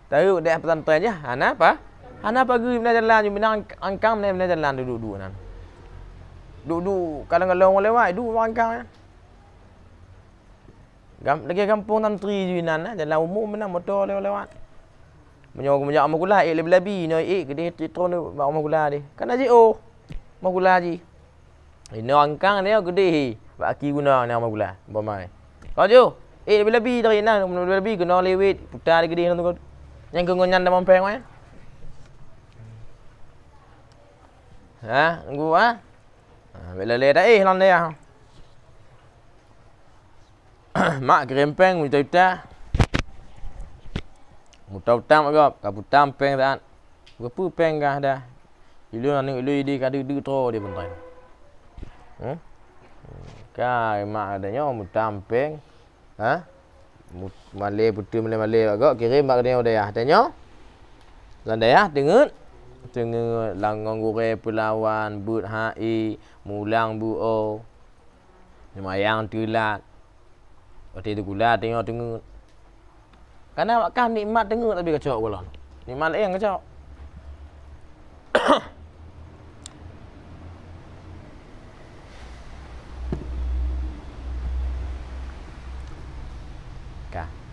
Tahu dia petan tu aja. Ha, Ana apa? Hana pagi benda jalan je benang angkang benda benda jalan duduk-duduk nan. Duduk-duduk kadang-kadang orang lewat eh, duduk angkang. Eh. Gam lagi kampung tantri je nan eh. jalan umum benda motor lewat-lewat. Menyo aku menjak amukula ek lebi-lebi no ek gede titron ba amukula ni. Kan aji oh. Amukula aji. Ini angkang dia gede. Baki guna ni amukula. Bomai. Kau oh, Eh lebih-lebih dari nak lebih-lebih guna lewet putar gede nak tu. Yang kau nyanda mampai kau Ha, tunggu ha. Ha, bila le dah eh lang dia. Ha. Mak grempeng mi tuta. Mutau tam aga, kapu tam peng dah. Gepu peng gah dah. Ilu nang ilu idi kadu du tro di bentai. Hmm? Ha? Kai mak ada nyo mutam peng. Ha? Mut male putu male male aga kirim mak dia udah ya. Tanya. Landai ya, ha? dengut tengah langgong gure pelawan but hai mulang bu o oh. nyama yang tulat waktu itu gula tengok tengok karena makan nikmat tengok tapi kacau gula nikmat yang kacau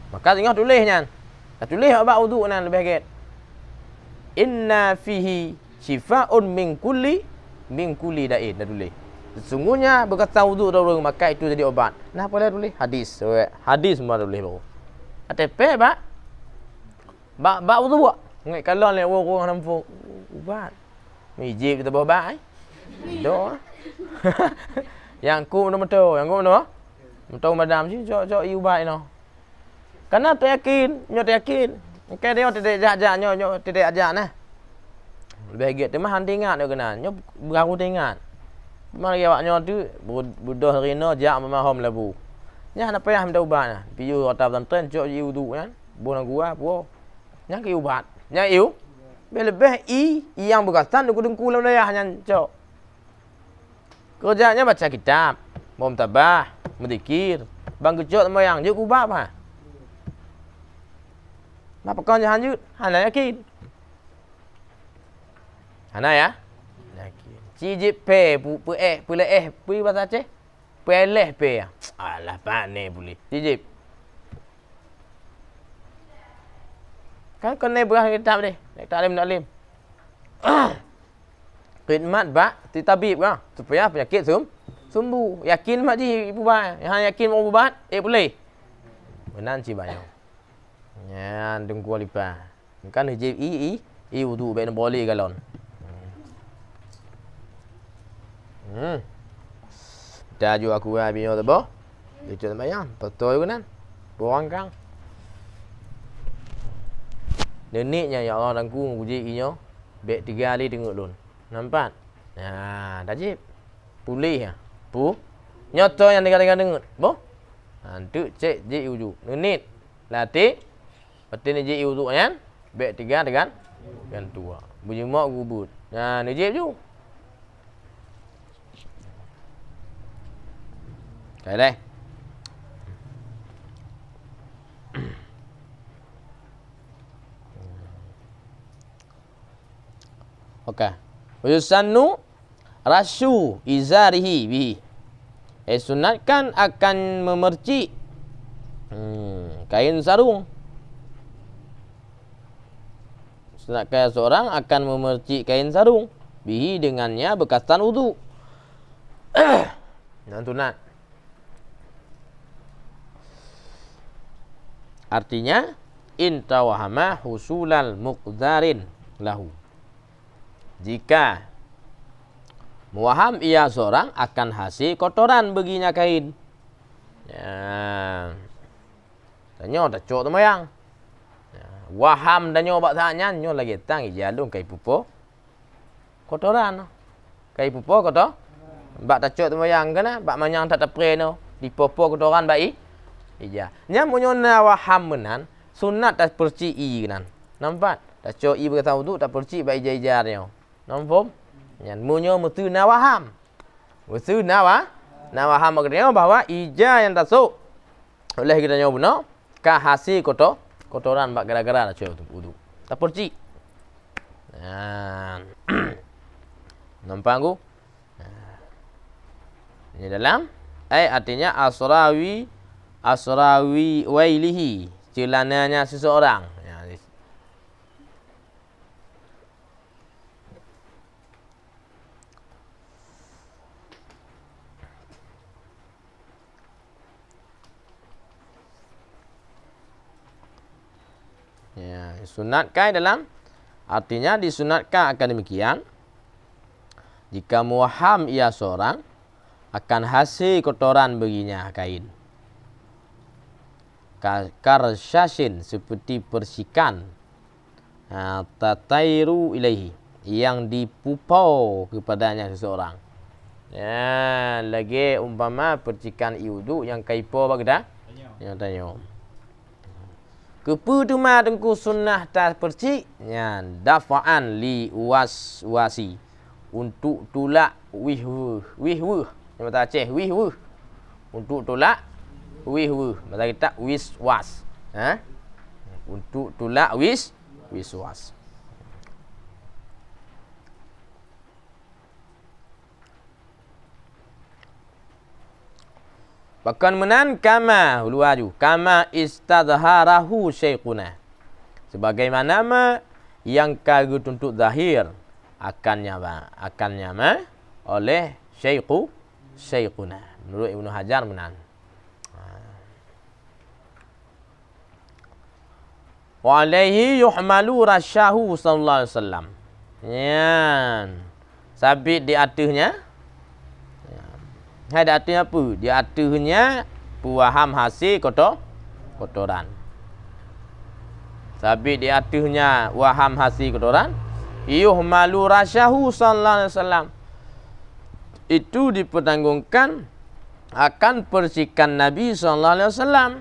Maka tengok tulis nyan. Tak tulis apa uduk nan lebih agak inna fihi shifaun min kulli min kulli da'in dah boleh sesungguhnya berkata wudu dah maka itu jadi obat nah apa dah boleh hadis hadis semua dah boleh baru atepe ba ba ba wudu ba ngai kalau ni orang nampak ubat Mijik kita bawa baik. Eh? Doh. yang ku mana mato, yang ku mana? Mato madam sih, cok cok iu baik no. Karena tak yakin, nyok tak yakin. Okey dia tidak ajar nyo nyo tidak ajar nah. Lebih gitu tu mah hanti ingat dia kena nyo baru teringat. Mana lagi awak nyo tu budoh rino jak memang hom labu. Nya hendak payah minta ubat nah. Piyu kata dalam tren cok ji wudu kan. Bona gua puo. Nya ki ubat. Nya iu. Lebih i yang bekasan nak kudung kulam daya hanya cok. Kerjanya baca kitab, mom tabah, mendikir, bang kecok moyang, jauh kubah ha. mah. Nak pekan je hanjut. Han nak yakin. Han nak ya? Yakin. Cijip pe, eh, pu eh, pu le eh, pu le bahasa Aceh. Pu eh pe ya. Alah, pak boleh. Cijip. Kan kau ne berah kita tak boleh. Nak tak nak lim. Khidmat bak, ti tabib kan. Supaya penyakit sum. Sumbu. Yakin mak ji, ibu bak. Yang yakin mau ubat, eh boleh. Menang cibanyo. Ya, dengan gua lipa. Kan hijab i i i wudu ben boleh galon. Hmm. hmm. Dah jua aku ya binyo tu bo. Itu tu mayang. Betul juga kan? Buang kang. Neneknya ya Allah dan ku uji inyo. Bek tiga kali tengok lun. Nampak? Ya, dah jip. Pulih ya. Bu. Nyoto yang tinggal-tinggal dengut. Bo. Antuk cek jik uju. Nenek. Latih. Lepas ni jik urut kan. Bek tiga dengan kan tua. Bunyi mak gubut. Ha ni jik tu. Okay, deh. Okey. Wayusannu rasu izarihi bi. Eh sunatkan akan memercik hmm, kain sarung. Sedangkan seorang akan memercik kain sarung Bihi dengannya bekas bekasan wudhu Dan tunat Artinya Intawahama husulal muqdarin lahu Jika Muaham ia seorang akan hasil kotoran beginya kain Ya Tanya tak cok tu mayang Waham dan nyo bak tanya nyo lagi tang jalung kai pupo. Kotoran no. Kai pupo koto. Bak tacuk tu moyang kena bak manyang tak tepre no. Di pupo kotoran bai. Ija. Nya munyo na waham menan sunat tak perci i kenan. Nampak? Tacuk i berkata wudu tak perci bai jajar nyo. Nampak? Nya munyo mutu na waham. Mutu na wa. Na waham bahwa ija yang tasuk oleh kita nyo buno ka hasil kotor kotoran bak gara-gara lah cuy wuduk. Tak perci. Nah. Nampak aku? Ini dalam. Eh artinya asrawi asrawi wailihi celananya seseorang. Ya, sunatkan dalam artinya disunatkan akan demikian. Jika muham ia seorang akan hasil kotoran baginya kain. Karsyasin seperti persikan. Ha, tatairu ilahi yang dipupau kepadanya seseorang. Ya, lagi umpama percikan iudu yang kaipo bagda. Tanya. Yang tanya. Keputuma tengku sunnah terperci yang dafaan li was wasi untuk tulak wihwu wihwu macam tak ceh wihwu untuk tulak wihwu macam kita wis was ha? untuk tulak wis wis was Bahkan menan kama luaju kama istadharahu syaikhuna. Sebagaimana ma yang kagu tuntut zahir akannya ba akannya ma oleh syaikhu syaikhuna. Menurut Ibnu Hajar menan. Ha. Wa alaihi yuhmalu rasyahu sallallahu alaihi wasallam. Ya. Sabit di atasnya. Hai dia artinya apa? Dia artinya puaham hasil kotor kotoran. Tapi dia artinya waham hasil kotoran. Iyuh malu rasyahu sallallahu alaihi wasallam. Itu dipertanggungkan akan persikan Nabi sallallahu alaihi wasallam.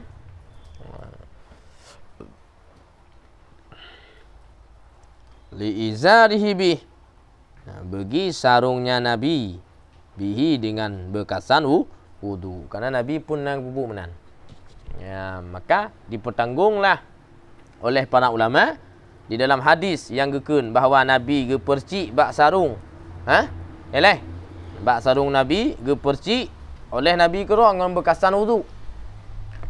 Li izarihi bi. Nah, bagi sarungnya Nabi bihi dengan bekasan wudu. Karena Nabi pun nang bubuk menan. Ya, maka dipertanggunglah oleh para ulama di dalam hadis yang gekun bahawa Nabi gepercik bak sarung. Ha? Yalah. Bak sarung Nabi gepercik oleh Nabi kerong dengan bekasan wudu.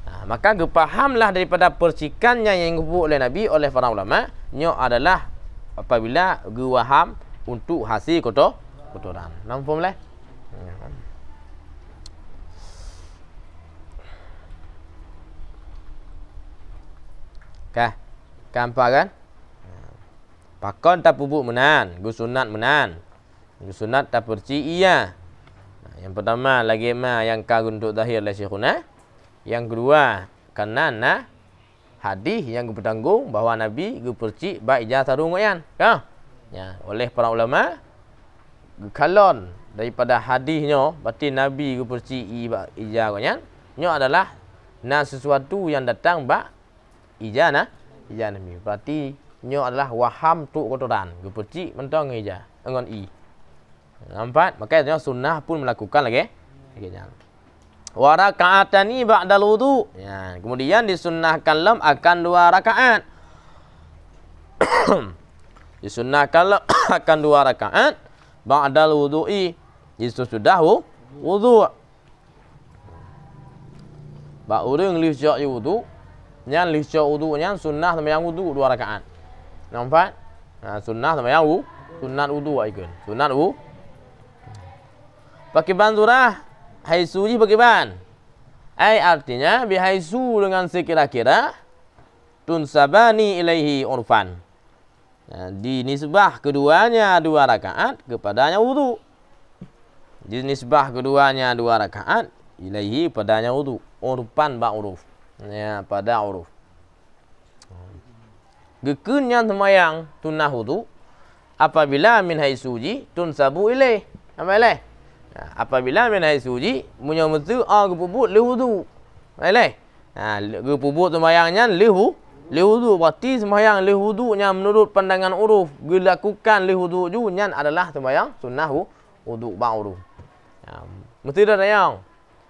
Nah, ha, maka gepahamlah daripada percikannya yang gebuk oleh Nabi oleh para ulama nya adalah apabila gewaham untuk hasil kotor kotoran. Nampak boleh? Kah, Kampak kan? Ya. Pakon tak pupuk menan. Gusunat menan. Gusunat tak perci iya. Yang pertama lagi ma yang kau untuk dahir lah kuna. Eh? Yang kedua. karena na. Ha? Hadis yang gue bertanggung bahawa Nabi gue perci baik jahat rungu kah? Ya. Oleh para ulama. gue Kalon daripada hadisnya berarti nabi ke perci ijar kan nya adalah na sesuatu yang datang ba ijar nah ijar nabi berarti nya adalah waham tu kotoran ke perci mentong ijar dengan i nampak maka nya sunnah pun melakukan lagi lagi jangan wa raka'atani ba'dal wudu ya kemudian disunnahkan lam akan dua rakaat disunnahkan lam akan dua rakaat ba'dal wudu'i jadi sesudah wu, wudhu. Bak urung lihca i wudhu. Nyan lihca wudhu. Nyan sunnah sama yang wudhu dua rakaat. Nampak? Ha, sunnah sama yang wudhu. Sunnah wudhu wa ikun. Sunnah wudhu. Bagaiman surah? Haisu ji bagaiman? Ay artinya su dengan sekira-kira tunsabani ilaihi urfan. Nah, ha, nisbah keduanya dua rakaat kepadanya wudhu. Jenis bah keduanya dua rakaat ilaihi padanya wudu urupan ba uruf. Ya pada uruf. Gekunnya semayang tunah wudu apabila min hai suji tun sabu ilaih. Apa ilaih? Ya, apabila min hai suji munya mutu a gupubut le wudu. Apa ilaih? Ha ya, gupubut semayangnya le wudu. Le wudu berarti semayang le wudunya menurut pandangan uruf dilakukan le wudu junyan adalah semayang sunnah wudu ba uruf. Betul tak Nayong?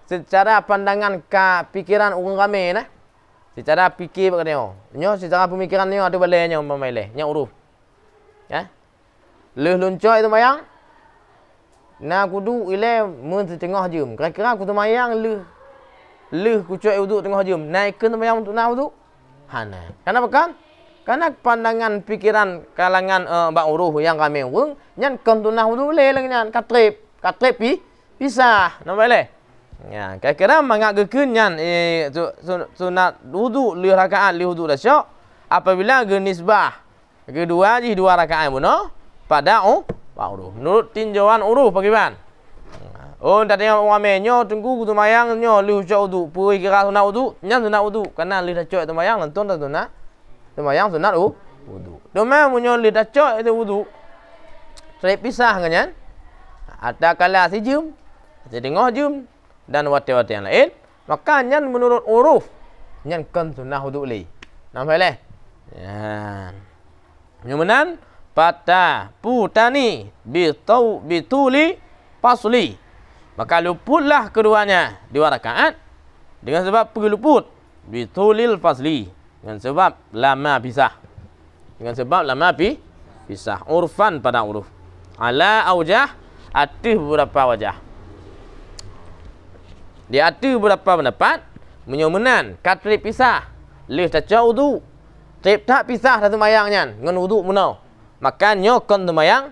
Secara pandangan ke pikiran orang kami, nah. Secara fikir bagi dia. Nyo secara pemikiran dia ada balai nyo memile, nyo uruf. Ya. Leh lunca itu mayang. Na kudu ile mun tengah jam. Kira-kira kudu mayang le. Leh kucuk itu tengah jam. Naik ke tu mayang untuk nak itu. Hana. Kenapa kan? Karena pandangan pikiran kalangan uh, eh, bak uruf yang kami urung, nyan kentunah itu boleh lagi nyan katrip, katrip pi pisah nak balik ya kadang-kadang mangak gekenyan eh tu sunat wuduk li rakaat li wuduk dah syok apabila ge nisbah ge dua ji dua rakaat bunuh no? pada u oh, baru menurut tinjauan uru bagaimana Oh, tak tengok orang main. tunggu ke mayang Nyo, lih ucap uduk. Pui kira sunat uduk. Nyan sunat uduk. Kena lih dah cok tumayang. Lentun tak sunat. Tumayang sunat u. Uduk. Tumai punya lih dah cok itu uduk. Terpisah pisah Ada nyan. Atau kalah si jim. Jadi Tengah jum dan wati-wati yang lain. Maka nyan menurut uruf. Nyan kan sunnah huduk li. Nampak leh? Ya. Nyumunan. Pada putani bitau bituli pasuli. Maka luputlah keduanya di warakaat. Dengan sebab pergi luput. Bitulil pasli Dengan sebab lama pisah. Dengan sebab lama pi, pisah. Urfan pada uruf. Ala aujah. Atih beberapa wajah. Dia ada beberapa pendapat Menyumunan Katrib pisah Lih caca udu Trib tak pisah dalam mayangnya Dengan udu muna Makanya kan tu mayang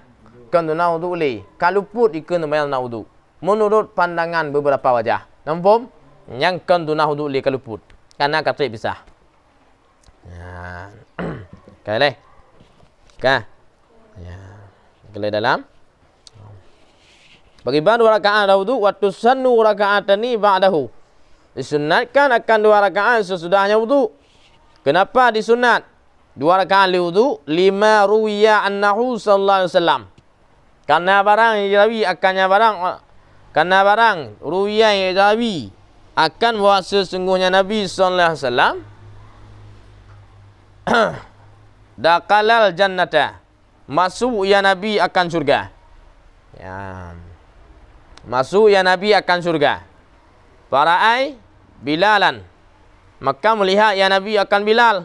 Kan tu na udu li Kalau ikan tu mayang na udu Menurut pandangan beberapa wajah Nampum Yang kan tu na udu eh? li kalau Karena katrib pisah Ya Kali Kali Ya Kali dalam Bagaimana dua rakaat wudu waktu sunnu rakaatani ba'dahu. Disunatkan akan dua rakaat sesudahnya wudu. Kenapa disunat? Dua rakaat li wudu lima ruya annahu sallallahu alaihi wasallam. Karena barang yang rawi akannya barang karena barang ruya yang rawi akan bahawa sungguhnya Nabi sallallahu alaihi wasallam daqalal jannata masuk ya Nabi akan surga. Ya. Yeah. Masuk ya Nabi akan surga. Para ai bilalan. Maka melihat ya Nabi akan bilal.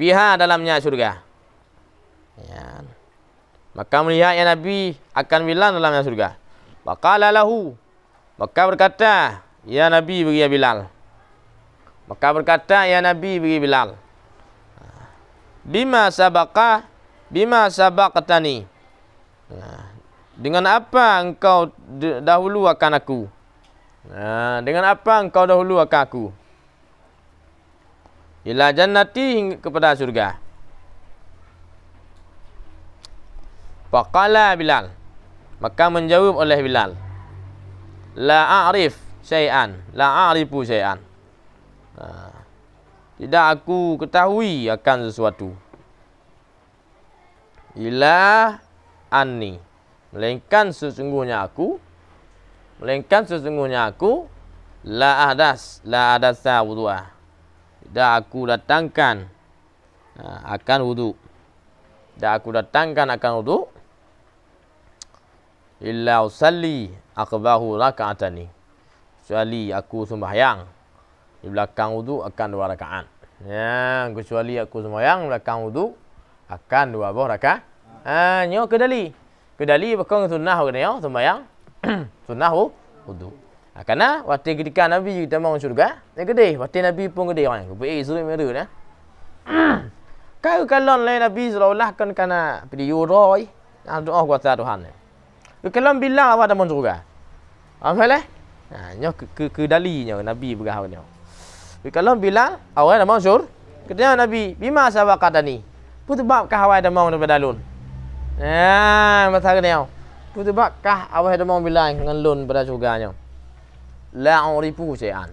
Pihak dalamnya surga. Ya. Maka melihat ya Nabi akan bilal dalamnya surga. Bakala lahu. Maka berkata ya Nabi bagi ya bilal. Maka berkata ya Nabi bagi ya bilal. Bima sabaka bima sabaqtani. Nah. Ya. Dengan apa engkau dahulu akan aku? Ha, dengan apa engkau dahulu akan aku? Ila jannati hingga kepada surga. Faqala Bilal. Maka menjawab oleh Bilal. La a'rif syai'an. La a'rifu syai'an. Ha, tidak aku ketahui akan sesuatu. Ila anni. Melainkan sesungguhnya aku Melainkan sesungguhnya aku La ahdas La ahdasa wudu'a Dah aku datangkan ha, Akan wudu Dah aku datangkan akan wudu Illa usalli Akbahu raka'atani Kecuali aku sembahyang Di belakang wudu akan dua rakaan Ya, kecuali aku sembahyang Di belakang wudu akan dua buah rakaan Ah, ha, nyok kedali kedali bukan sunnah kena ya sembahyang sunnah wudu ha, kerana waktu ketika nabi kita mau surga, ni gede waktu nabi pun gede orang ya. eh zulim merah ya. kau kalau lain nabi seolah-olah kan kena pergi yuroi ya. Eh. Ah, ha, doa kuasa Tuhan ya. kau kalau bilang awak dah mau syurga apa ah, leh ha, nyok ke, ke kedali nyok nabi bergaul nyok kau kalau bilang awak dah mau syurga Ketika Nabi, bima sahabat kata ni? Putu bab kahwai damang daripada lun. Ya, ah, masalah ni. Ku sebab kah awak ada mau bilang dengan lon pada syurganya. La uripu syai'an.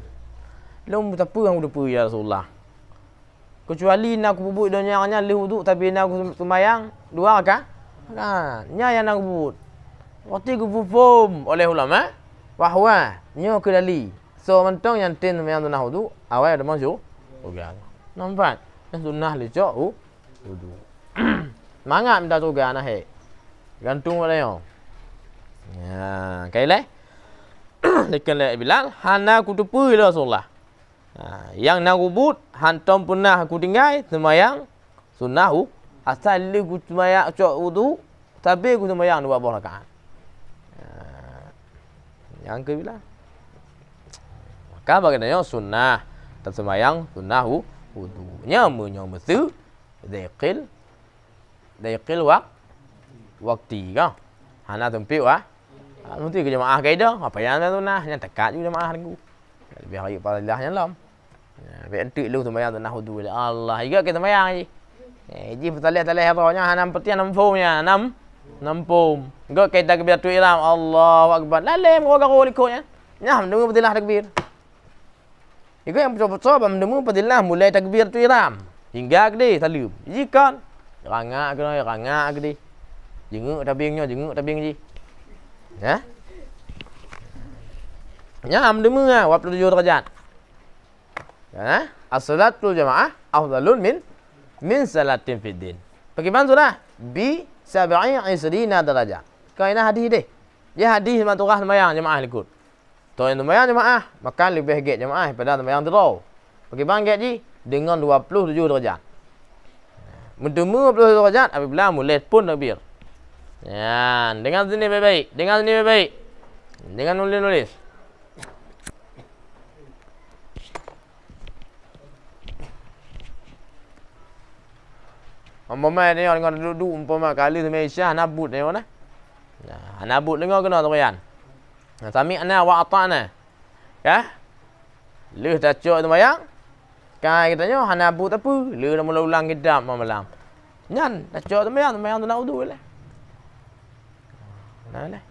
Lon tak apa yang udah ya Rasulullah. Kecuali nak ku bubut dunia hanya leh wuduk tapi nak ku sembahyang dua kah? Ha, kan? nya yang nak bubut. Waktu ku bubum oleh ulama, eh? wahwa nyo ke dali. So mentong yang tin yang nak wuduk, awak ada mau jo? syurga. Nampak. Yang sunnah jo? wuduk mangat minta tu gana he gantung wala yo ya kai eh? le lekan le bilal hana kutupu rasulullah yang nak rubut hantam punah aku tinggai semayang sunnahu asal le gut semayang cok wudu tapi gut semayang buat bola kan yang ke bilal maka bagaimana sunnah tersemayang sunnahu wudunya menyomesu zekil daqil wak waktu ke hana tempi wa nanti ke jemaah kaida apa yang tu nah yang dekat juga jemaah aku, lebih hari pada lah yang lam ya, be entik lu sembahyang tu nah hudul Allah juga kita sembahyang ji eh ji betalih talih rohnya hana peti enam fomnya enam enam fom go kita ke biar tu ilam Allahu akbar lalem gua garo likonya nah mendung betilah takbir Iko yang betul-betul bermudah mudah mulai takbir tu iram hingga kedai salim. Jika rangak ke noi rangak ke di jenguk tabingnya jenguk tabing di, ya Ya, am de mua wa pulu jo derajat ya as-salatu jamaah afdalun min min salatin fid din bagaimana sudah bi sab'i isrina derajat kaina hadis deh ya hadis maturah semayang jemaah ikut Tuan yang semayang jemaah, makan lebih gek jemaah daripada semayang terau. Bagaimana gek ji? Dengan 27 derajat. Mendemur 21 rajat apabila mulai pun takbir. Ya, dengar sini baik-baik. Dengar sini baik-baik. Dengan nulis-nulis. mai ni orang dengar duduk umpama kali sama Isyah nabut ni mana? Eh? Ya, nabut dengar kena terayan. Sami'na wa ata'na. Ya. Lih tajuk tu bayang. Kan kita han hana tak apa. Lu nak mula ulang gedap malam. Nyan, dah cok tu meyang, meyang tu nak udu le. Nah lah.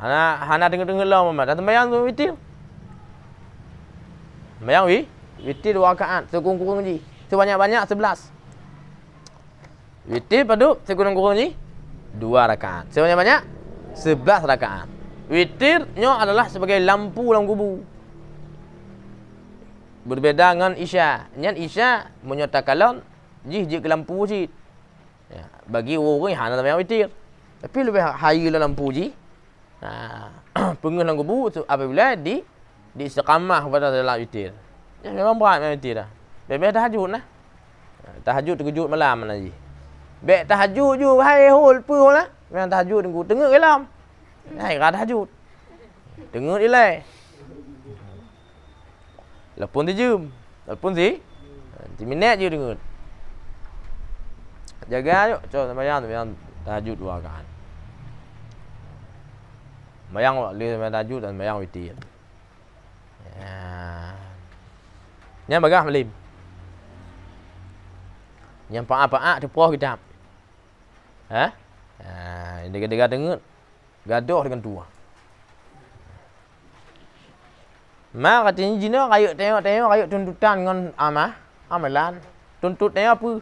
Hana hana tengok tengok lah mama. Datang meyang tu vitil. Meyang wi, vitil dua kaan, sekurang-kurang ji. Sebanyak-banyak sebelas. Vitil padu sekurang-kurang ji dua rakaat. Sebanyak-banyak banyak sebelas rakaat. Witir nyo adalah sebagai lampu dalam kubur. Berbeza dengan Isya. Nyan Isya menyatakan jih jih lampu si. Ya, bagi orang yang hanya witir. Tapi lebih hayu lah lampu si. Ha, Pengen dan kubu tu apabila di di sekamah pada dalam witir. Ya, memang berat memang witir lah. Bebek tahajud lah. Ha, tahajud terkejut malam mana je. Bek tahajud je. Hai hul pun lah. Memang tahajud tengok. Tengok ke dalam. Hai rata tahajud. Tengok ilai. Telepon dia je. Telepon si. Dia minat je dengan. Jaga tu. Cuma semayang semayang tajud dua kan. Semayang boleh semayang tajud dan semayang witir. Ya. Yang bagah malim. Yang pa'a-pa'a tu puah kitab. Ha? Ha, dia gadah dengar gaduh dengan tuah. Ma katanya jina rayuk tengok tengok rayuk tuntutan dengan amah, ah, amalan. Ah, Tuntut tengok apa?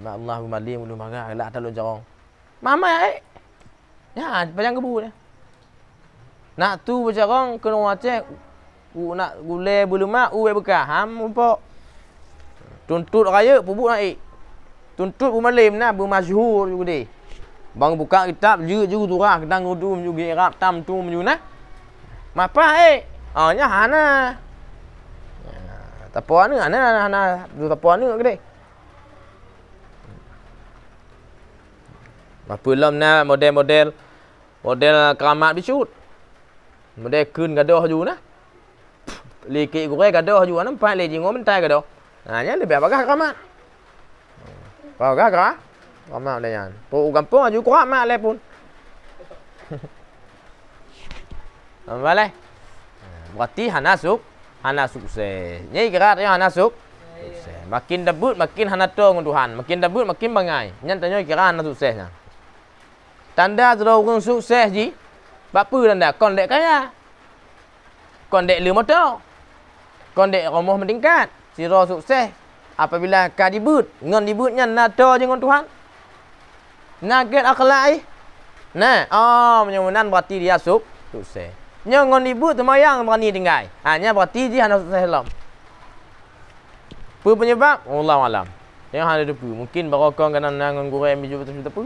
Allah Allahu mali mulu marah lah atas lu jarang. Mama ai. Ya, panjang kebu dia. Nak tu bercarang kena wajah u nak gule bulu mak u be bekah ham umpo. Tuntut raya bubuk naik. Tuntut bumalim nah bumasyhur juga deh. Bang buka kitab juga juga turah kita ngudum juga Arab tam tu menyuna. apa eh? Ah, oh, ya, ni hana. Ya, tapo ana ana ana ana du tapo ana ke deh. Ba pulam na model-model model keramat bisut. Model kun gadoh ju nah. Liki gure gadoh ju ana pai leji ngom tai gadoh. Ha nya lebih apa gah keramat. Ba gah gah. Keramat le yan. Po kampung ju keramat le pun. Ambalai. Berarti Hana suk Hana sukses Ini gerak yang Hana suk Sukses Makin debut makin Hana tua dengan Tuhan Makin debut makin bangai Ini tanya kira Hana sukses lah. Tanda sudah orang sukses ji Apa tanda? Kondek kaya Kondek lima tu Kondek rumah meningkat Sira sukses Apabila kau dibut Dengan dibutnya Hana tua dengan Tuhan Nugget akhlak Nah, oh, ah, menyemunan berarti dia sub, sukses nyongon ibu tu mayang berani dengar. Ha nya berarti dia hanya salam. Apa penyebab? Allah alam. Yang hanya depu. Mungkin barokah kena nangon goreng biju betul tepu.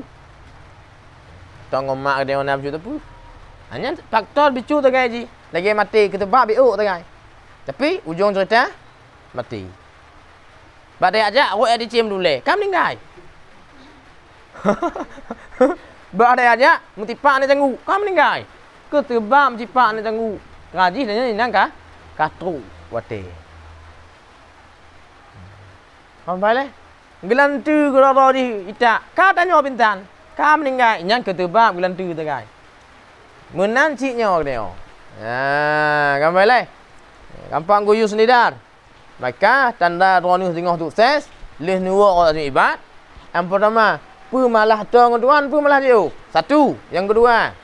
Tong mak dia nak biju tepu. Hanya faktor biju tu gaji. Lagi mati ketebak biu tu gaji. Tapi ujung cerita mati. Bade aja aku ada cium dulu le. Kam ninggai. Bade aja mutipak ni tengu. Kam ninggai ke terbang cipak nak tunggu. Raji dan ni nangka kah? Katru wate. Sampai le. Gelantu gerabau di ita. Ka tanyo bintan. Ka meninggal nyang ke terbang gelantu tengai. Menan ciknya ke dia. Ha, sampai kan, le. Kampang guyu sendidar. Maka tanda ronus tengah sukses, leh nuwa orang ibad. Yang pertama, malah tuan tuan malah dia. Satu, yang kedua,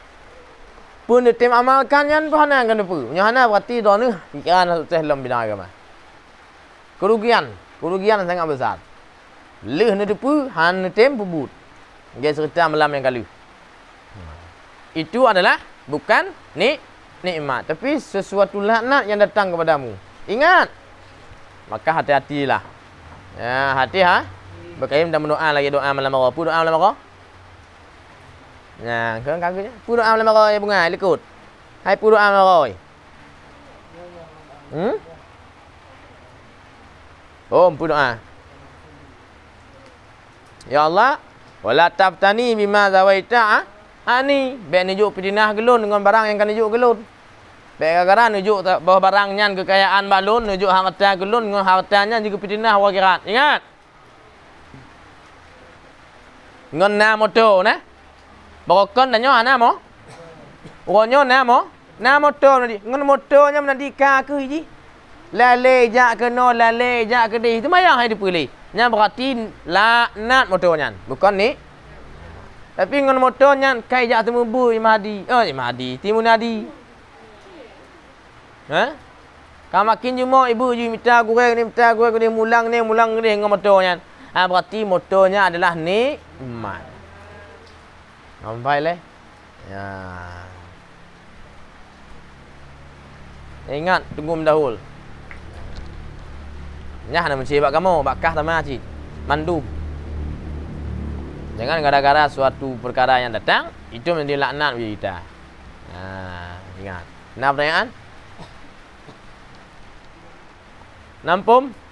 pun tim amalkan yang pun yang kena pun. Yang mana berarti dia ni fikiran sesuai dalam bidang agama. Kerugian. Kerugian sangat besar. Leh ni tepu, han ni tim pebut. Dia cerita malam yang kali. Itu adalah bukan ni nikmat. Tapi sesuatu laknat yang datang kepada mu, Ingat. Maka hati-hatilah. Ya, hati ha. Berkaitan dan berdoa lagi doa malam apa? Doa malam apa? Nah, cứ cắn cứ. Phu đồ ăn lên mà rồi, Hai phu đồ ăn mà rồi. Ừ? Ôm phu Ya Allah, wala taftani bima zawaita ani ha? ha, ben pidinah gelun dengan barang yang kan gelun. Baik gara nujuk bawa barangnya kekayaan balun nujuk harta gelun dengan hartanya juga pidinah wakirat. Ingat. Ngon na moto nah. Berokon dan nyawa nama. Orang nyawa nama. Nama tu nanti. Ngan motor nyawa nanti kaku hiji. Lale jak kena, lale jak kena. Itu mayang yang dipulih. Nya berarti laknat motor nyawa. Bukan ni. Tapi ngan motor nyawa kaya jak temu bu Imam Oh Imam Hadi. Timun Hadi. Ha? Eh? makin cuma ibu je minta goreng ni, minta goreng ni, mulang ni, mulang ni dengan motor nyawa. Ah, ha, berarti motornya adalah nikmat. Ngon vai le. Ya. Eh, ingat tunggu mendahul. Nyah nak mencari bak kamu, bakah sama aji. Mandu. Jangan gara-gara suatu perkara yang datang itu menjadi laknat bagi kita. Ha, ingat. Nak pertanyaan? Nampum?